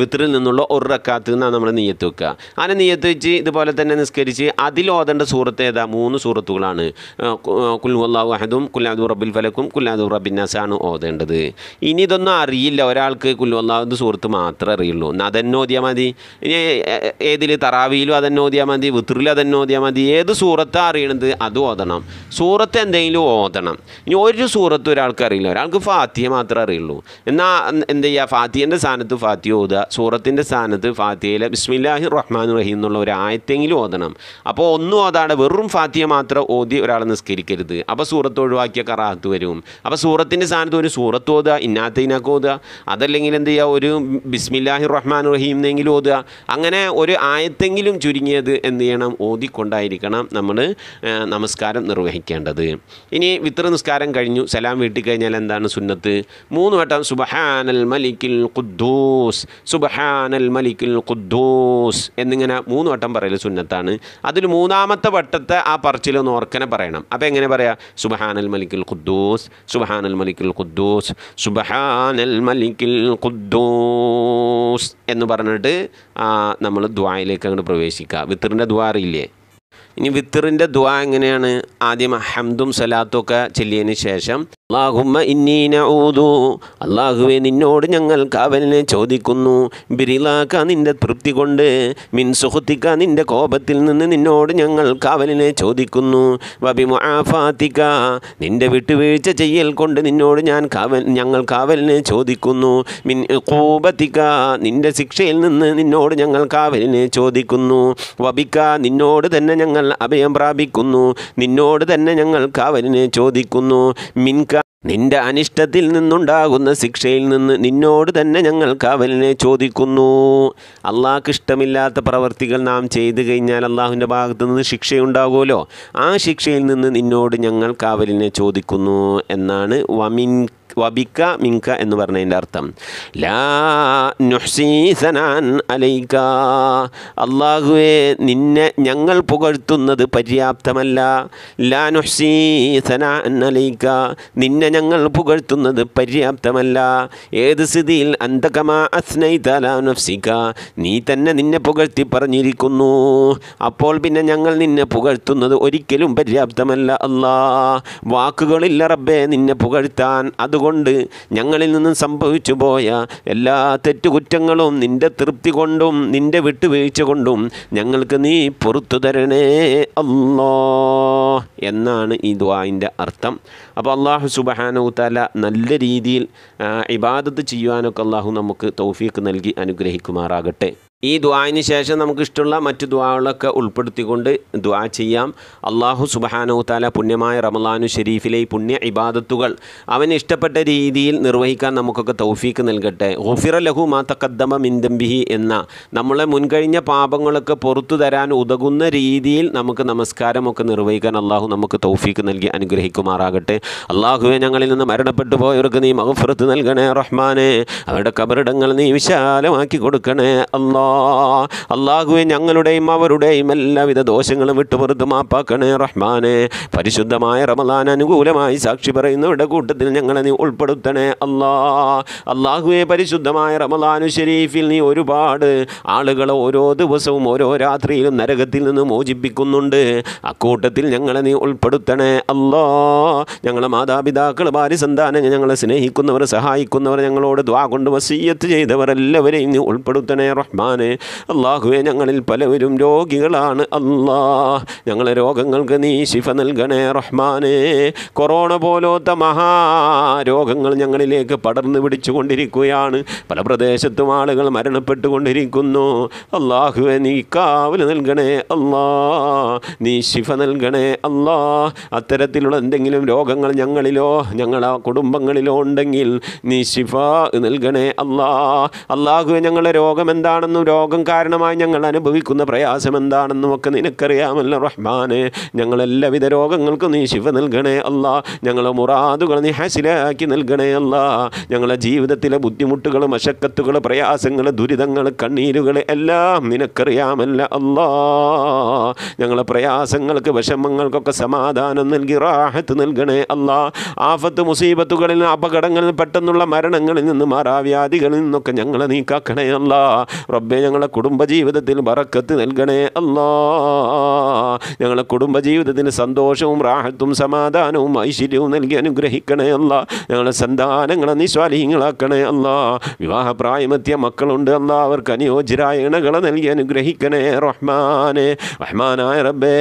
വിത്രിൽ നിന്നുള്ള ഒരു റക്കാത്ത് നിന്നാണ് നമ്മൾ നെയ്യത്ത് വെക്കുക അങ്ങനെ നെയ്യത്ത് വെച്ച് ഇതുപോലെ തന്നെ നിസ്കരിച്ച് അതിൽ ഓതേണ്ട സൂറത്ത് ഏതാ മൂന്ന് സൂറത്തുകളാണ് കുൽഹുല്ലാഹു വഹദും കുല്ലാദു റബ്ബിൽ ഫലക്കും കുല്ലാദു റബിന്നാസാണ് ഓതേണ്ടത് ഇനി ഇതൊന്നും അറിയില്ല ഒരാൾക്ക് കുൽഹുല്ലാഹുദ് സൂറത്ത് മാത്രമേ അറിയുള്ളൂ എന്നാൽ അതെന്നെ ഓതിയാൽ മതി ഇനി ഏതിൽ തറാവിയിലും അതന്നെ ഓതിയാൽ മതി വിത്രിൽ അതന്നെ ഓതിയാൽ മതി ഏത് സൂറത്താണ് അറിയണത് അത് ഓതണം സൂറത്ത് എന്തെങ്കിലും ഓതണം ഇനി ഒരു സൂറത്ത് ഒരാൾക്ക് അറിയില്ല ഒരാൾക്ക് ഫാത്തിയ മാത്രമേ അറിയുള്ളൂ എന്നാൽ എന്ത് ചെയ്യുക ഫാത്തിയൻ്റെ സ്ഥാനത്ത് ഫാത്തി ഓതുക സൂറത്തിൻ്റെ സ്ഥാനത്ത് ഫാത്തിയയിലെ ബിസ്മില്ലാഹി റഹ്മാൻ റഹീം എന്നുള്ള ഒരു ആയത്തെങ്കിലും ഓതണം അപ്പോൾ ഒന്നും ഓതാണ്ട് വെറും ഫാത്തിയ മാത്രം ഓതി ഒരാൾ നിസ്കരിക്കരുത് അപ്പോൾ സൂറത്ത് ഒഴിവാക്കിയ കറാത്ത് വരും അപ്പോൾ സൂറത്തിൻ്റെ സ്ഥാനത്ത് ഒരു സൂറത്ത് ഓതുക ഇന്നാത്തതിനൊക്കെ ഓതുക അതല്ലെങ്കിൽ എന്ത് ചെയ്യുക ഒരു ബിസ്മില്ലാഹി റഹ്മാൻ റഹീം എന്നെങ്കിലും ഓതുക അങ്ങനെ ഒരു ആയത്തെങ്കിലും ചുരുങ്ങിയത് എന്ത് ചെയ്യണം ഓതിക്കൊണ്ടായിരിക്കണം നമ്മൾ നമസ്കാരം നിർവഹിക്കേണ്ടത് ഇനി വിത്ര നിസ്കാരം കഴിഞ്ഞു സലാം വീട്ടിൽ കഴിഞ്ഞാൽ എന്താണ് സുന്നത്ത് മൂന്ന് വട്ടം സുബഹാനൽ മലിക്കിൽ ഖുദ്ദൂസ് സുബഹാനൽ മലിക്കിൽ ഖുദ്ദൂസ് എന്നിങ്ങനെ മൂന്ന് വട്ടം പറയൽ സുന്നത്താണ് അതിൽ മൂന്നാമത്തെ വട്ടത്തെ ആ ഒന്ന് ഓർക്കനെ പറയണം അപ്പോൾ എങ്ങനെ പറയാം സുബഹാനൽ മലിക്കിൽ ഖുദ്ദൂസ് സുബഹാനൽ മലിക്കിൽ ഖുദ്ദൂസ് സുബഹാനൽ മലിക്കിൽ ഖുദ്ദൂസ് എന്ന് പറഞ്ഞിട്ട് നമ്മൾ ദ്വായിലേക്ക് അങ്ങോട്ട് പ്രവേശിക്കുക വിത്തറിൻ്റെ ദ്വാറില്ലേ ഇനി വിത്തറിൻ്റെ ദ്വാ എങ്ങനെയാണ് ആദ്യം ഹംദും സലാത്തും ഒക്കെ ചൊല്ലിയതിന് ശേഷം അള്ളാഹുമ്മ ഇന്നീന ഊതു അള്ളാഹുവെ നിന്നോട് ഞങ്ങൾ കാവലിനെ ചോദിക്കുന്നു ബിരിലാക്ക നിന്റെ തൃപ്തി കൊണ്ട് മിൻ സുഹൃത്തിക്ക നിന്റെ കോപത്തിൽ നിന്ന് നിന്നോട് ഞങ്ങൾ കാവലിനെ ചോദിക്കുന്നു വബിമുഫാത്തിക്ക നിന്റെ വിട്ടുവീഴ്ച ചെയ്യൽ കൊണ്ട് നിന്നോട് ഞാൻ കാവൽ ഞങ്ങൾ കാവലിനെ ചോദിക്കുന്നു മിൻ കൂപത്തിക്ക നിന്റെ ശിക്ഷയിൽ നിന്ന് നിന്നോട് ഞങ്ങൾ കാവലിനെ ചോദിക്കുന്നു വബിക്ക നിന്നോട് തന്നെ ഞങ്ങൾ അഭയം പ്രാപിക്കുന്നു നിന്നോട് തന്നെ ഞങ്ങൾ കാവലിനെ ചോദിക്കുന്നു മിൻക നിന്റെ അനിഷ്ടത്തിൽ നിന്നുണ്ടാകുന്ന ശിക്ഷയിൽ നിന്ന് നിന്നോട് തന്നെ ഞങ്ങൾ കാവലിനെ ചോദിക്കുന്നു അള്ളാഹ്ക്ക് ഇഷ്ടമില്ലാത്ത പ്രവർത്തികൾ നാം ചെയ്തു കഴിഞ്ഞാൽ അള്ളാഹുവിൻ്റെ ഭാഗത്തു നിന്ന് ശിക്ഷയുണ്ടാകുമല്ലോ ആ ശിക്ഷയിൽ നിന്ന് നിന്നോട് ഞങ്ങൾ കാവലിനെ ചോദിക്കുന്നു എന്നാണ് വമിൻ വബിക്ക മിങ്ക എന്ന് പറഞ്ഞതിൻ്റെ അർത്ഥം ലാ നുഹ്സീസനാൻ അലൈക്ക അള്ളാഹുവെ നിന്നെ ഞങ്ങൾ പുകഴ്ത്തുന്നത് പര്യാപ്തമല്ല ലാ നുഹ്സീസനാൻ അലൈക്ക നിന്നെ ഞങ്ങൾ പുകഴ്ത്തുന്നത് പര്യാപ്തമല്ല ഏത് സ്ഥിതിയിൽ അന്തകമാ അസ്നൈതലാ നഫ്സിക്ക നീ തന്നെ നിന്നെ പുകഴ്ത്തി പറഞ്ഞിരിക്കുന്നു അപ്പോൾ പിന്നെ ഞങ്ങൾ നിന്നെ പുകഴ്ത്തുന്നത് ഒരിക്കലും പര്യാപ്തമല്ല അല്ലാ വാക്കുകളില്ല റബ്ബെ നിന്നെ പുകഴ്ത്താൻ അത് കൊണ്ട് ഞങ്ങളിൽ നിന്നും സംഭവിച്ചു പോയ എല്ലാ തെറ്റുകുറ്റങ്ങളും നിൻ്റെ തൃപ്തി കൊണ്ടും നിൻ്റെ വിട്ടുവീഴ്ച കൊണ്ടും ഞങ്ങൾക്ക് നീ പുറത്തു തരണേ അല്ലോ എന്നാണ് ഈ ദ്വായിൻ്റെ അർത്ഥം അപ്പോൾ അള്ളാഹു സുബഹാനൂത്താല നല്ല രീതിയിൽ ഇബാദത്ത് ചെയ്യുവാനൊക്കെ അള്ളാഹു നമുക്ക് തൗഫീക്ക് നൽകി അനുഗ്രഹിക്കുമാറാകട്ടെ ഈ ദ്വായിന് ശേഷം നമുക്കിഷ്ടമുള്ള മറ്റു ദ്വാകളൊക്കെ ഉൾപ്പെടുത്തിക്കൊണ്ട് ദ്വാ ചെയ്യാം അള്ളാഹു സുബഹാനോ താല പുണ്യമായ റമലാനു ഷെരീഫിലെ ഈ പുണ്യ ഇബാദത്തുകൾ അവന് ഇഷ്ടപ്പെട്ട രീതിയിൽ നിർവഹിക്കാൻ നമുക്കൊക്കെ തൗഫീക്ക് നൽകട്ടെ ഹുഫിറ ലഹു മാ തക്കദ്ദമ മിന്തംബിഹി എന്ന നമ്മളെ മുൻകഴിഞ്ഞ പാപങ്ങളൊക്കെ പുറത്തു തരാൻ ഉതകുന്ന രീതിയിൽ നമുക്ക് നമസ്കാരമൊക്കെ നിർവഹിക്കാൻ അള്ളാഹു നമുക്ക് തൗഫീക്ക് നൽകി അനുഗ്രഹിക്കുമാറാകട്ടെ അള്ളാഹുവെ ഞങ്ങളിൽ നിന്ന് മരണപ്പെട്ടു പോയവർക്ക് നീ മഹഫുറത്ത് നൽകണേ റഹ്മാനെ അവരുടെ കബറിടങ്ങൾ നീ വിശാലമാക്കി കൊടുക്കണേ അള്ളാഹ് അള്ളാഹുവെ ഞങ്ങളുടെയും അവരുടെയും എല്ലാവിധ ദോഷങ്ങളും വിട്ടുപുറത്ത് മാപ്പാക്കണേ റഹ്മാനെ പരിശുദ്ധമായ റമദാൻ അനുകൂലമായി സാക്ഷി പറയുന്നവരുടെ കൂട്ടത്തിൽ ഞങ്ങളെ നീ ഉൾപ്പെടുത്തണേ അള്ളാ അള്ളാഹുവെ പരിശുദ്ധമായ റമദാനു ഷെരീഫിൽ നീ ഒരുപാട് ആളുകളെ ഓരോ ദിവസവും ഓരോ രാത്രിയിലും നരകത്തിൽ നിന്ന് മോചിപ്പിക്കുന്നുണ്ട് അക്കൂട്ടത്തിൽ ഞങ്ങളെ നീ ഉൾപ്പെടുത്തണേ അല്ലോ ഞങ്ങളെ മാതാപിതാക്കൾ ഭാര്യ സന്താനങ്ങൾ ഞങ്ങളെ സ്നേഹിക്കുന്നവർ സഹായിക്കുന്നവർ ഞങ്ങളോട് ദ്വാ കൊണ്ട് വസീയത്ത് ചെയ്തവർ എല്ലാവരെയും നീ ഉൾപ്പെടുത്തണേ റഹ്മാന് അല്ലാതെ അള്ളാഹുവെ ഞങ്ങളിൽ പലവരും രോഗികളാണ് അല്ലാ ഞങ്ങളെ രോഗങ്ങൾക്ക് നീ ശിഫ നൽകണേ റഹ്മാനെ കൊറോണ പോലോത്ത മഹാരോഗങ്ങൾ ഞങ്ങളിലേക്ക് പടർന്നു പിടിച്ചുകൊണ്ടിരിക്കുകയാണ് പല പ്രദേശത്തും ആളുകൾ മരണപ്പെട്ടുകൊണ്ടിരിക്കുന്നു അള്ളാഹുവെ നീ കാവൽ നൽകണേ അല്ലാ നീ ശിഫ നൽകണേ അല്ലാ അത്തരത്തിലുള്ള എന്തെങ്കിലും രോഗങ്ങൾ ഞങ്ങളിലോ ഞങ്ങളെ കുടുംബങ്ങളിലോ ഉണ്ടെങ്കിൽ നീ ശിഫ നൽകണേ അല്ലാ അള്ളാഹുവെ ഞങ്ങളുടെ രോഗം എന്താണെന്നും രോഗം കാരണമായി ഞങ്ങൾ അനുഭവിക്കുന്ന പ്രയാസം ഒക്കെ നിനക്കറിയാമല്ലോ റഹ്മാന് ഞങ്ങളെല്ലാവിധ രോഗങ്ങൾക്കും നീ ശിവ നൽകണേ അല്ല ഞങ്ങളെ മുറാദുകൾ നീ ഹസിലാക്കി നൽകണേ അല്ല ഞങ്ങളെ ജീവിതത്തിലെ ബുദ്ധിമുട്ടുകൾ മശക്കത്തുകൾ പ്രയാസങ്ങൾ ദുരിതങ്ങൾ കണ്ണീരുകൾ എല്ലാം നിനക്കറിയാമല്ല അല്ല ഞങ്ങളെ പ്രയാസങ്ങൾക്ക് വിഷമങ്ങൾക്കൊക്കെ സമാധാനം നൽകി റാഹത്ത് നൽകണേ അല്ല ആഫത്ത് മുസീബത്തുകളിൽ അപകടങ്ങളിൽ പെട്ടെന്നുള്ള മരണങ്ങളിൽ നിന്ന് മാറാവ്യാധികളിൽ നിന്നൊക്കെ ഞങ്ങളെ നീക്കാക്കണേ അല്ല റബ്ബെ ഞങ്ങളെ കുടുംബജീവിതത്തിൽ ബറക്കത്ത് നൽകണേ അല്ലാ ഞങ്ങളെ കുടുംബജീവിതത്തിന് സന്തോഷവും റാഹത്തും സമാധാനവും ഐശ്വര്യവും നൽകി അനുഗ്രഹിക്കണേ അല്ല ഞങ്ങളെ സന്താനങ്ങളെ നിസ്വാലീങ്ങളാക്കണേ അല്ല വിവാഹപ്രായമെത്തിയ മക്കളുണ്ട് അല്ല അവർക്ക് അനുയോജ്യരായ ഇണകളെ നൽകി അനുഗ്രഹിക്കണേ റഹ്മാനെ റഹ്മാനായ റബ്ബേ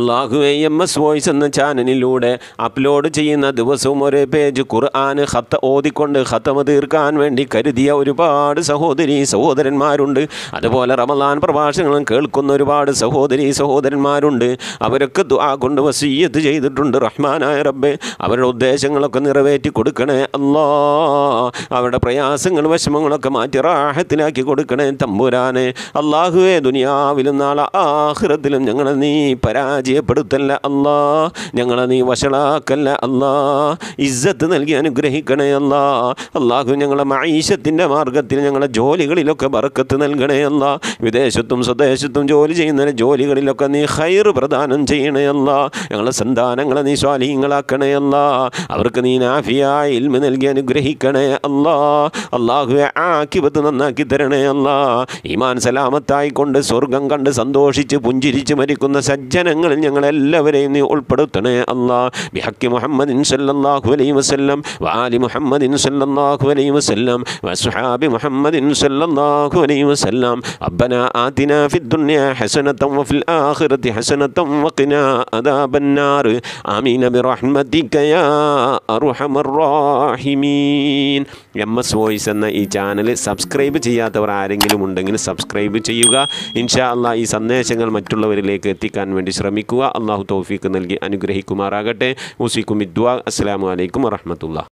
അള്ളാഹു എസ് വോയിസ് എന്ന ചാനലിലൂടെ അപ്ലോഡ് ചെയ്യുന്ന ദിവസവും ഒരേ പേജ് ഖുർആാന് ഹത്ത ഓതിക്കൊണ്ട് ഹത്തമ തീർക്കാൻ വേണ്ടി കരുതിയ ഒരുപാട് സഹോദരി സഹോദരന്മാരുണ്ട് അതുപോലെ റമദാൻ പ്രഭാഷണങ്ങളും കേൾക്കുന്ന ഒരുപാട് സഹോദരി സഹോദരന്മാരുണ്ട് അവരൊക്കെ ദുആ കൊണ്ട് വസീയത്ത് ചെയ്തിട്ടുണ്ട് റഹ്മാനായ റബ്ബെ അവരുടെ ഉദ്ദേശങ്ങളൊക്കെ നിറവേറ്റി കൊടുക്കണേ അല്ലാ അവരുടെ പ്രയാസങ്ങൾ വിഷമങ്ങളൊക്കെ മാറ്റി റാഹത്തിലാക്കി കൊടുക്കണേ തമ്പുരാനെ അള്ളാഹുവേ ദുനിയാവിലും നാളെ ആഹ്റത്തിലും ഞങ്ങളെ നീ പരാ പരാജയപ്പെടുത്തല്ല അല്ല ഞങ്ങളെ നീ വഷളാക്കല്ല അല്ല ഇജ്ജത്ത് നൽകി അനുഗ്രഹിക്കണേ അല്ല അള്ളാഹു ഞങ്ങളെ മൈഷത്തിൻ്റെ മാർഗത്തിൽ ഞങ്ങളെ ജോലികളിലൊക്കെ വറക്കത്ത് നൽകണേ അല്ല വിദേശത്തും സ്വദേശത്തും ജോലി ചെയ്യുന്ന ജോലികളിലൊക്കെ നീ ഹൈർ പ്രദാനം ചെയ്യണേ അല്ല ഞങ്ങളെ സന്താനങ്ങളെ നീ സ്വാലീങ്ങളാക്കണേ അല്ല അവർക്ക് നീ നാഫിയായി ഇൽമ നൽകി അനുഗ്രഹിക്കണേ അല്ല അള്ളാഹുവെ ആക്കിപത്ത് നന്നാക്കി തരണേ അല്ലാ ഈമാൻ സലാമത്തായിക്കൊണ്ട് സ്വർഗം കണ്ട് സന്തോഷിച്ച് പുഞ്ചിരിച്ച് മരിക്കുന്ന സജ്ജനങ്ങൾ പ്രവർത്തനങ്ങളിൽ ഞങ്ങളെല്ലാവരെയും നീ ഉൾപ്പെടുത്തണേ അള്ളാ ബിഹക്കി മുഹമ്മദിൻ സല്ലാഹു അലൈ വസ്ല്ലം വാലി മുഹമ്മദിൻ സല്ലാഹു അലൈ വസ്ല്ലം വസുഹാബി മുഹമ്മദിൻ സല്ലാഹു അലൈ വസ്ല്ലാം അബ്ബന ആതിന ഫി ദുനിയ ഹസനത്തം വഫിൽ ആഖിറതി ഹസനത്തം വഖിന അദാബന്നാർ ആമീന ബിറഹ്മതിക യാ അർഹമർ റാഹിമീൻ എം എസ് വോയിസ് എന്ന ഈ ചാനൽ സബ്സ്ക്രൈബ് ചെയ്യാത്തവർ ആരെങ്കിലും ഉണ്ടെങ്കിൽ സബ്സ്ക്രൈബ് ചെയ്യുക ഇൻഷാ അള്ളാഹ് ഈ സന്ദേശങ്ങൾ മറ്റുള്ളവരിലേക്ക് എത്തിക്കാൻ വേണ്ടി ശ്രമിക്കുക അള്ളാഹു തൗഫീക്ക് നൽകി അനുഗ്രഹിക്കുമാറാകട്ടെ ഉസിക്കും ഇദ്വാ അസ്സാം വലൈക്കും വറഹമത്തുള്ള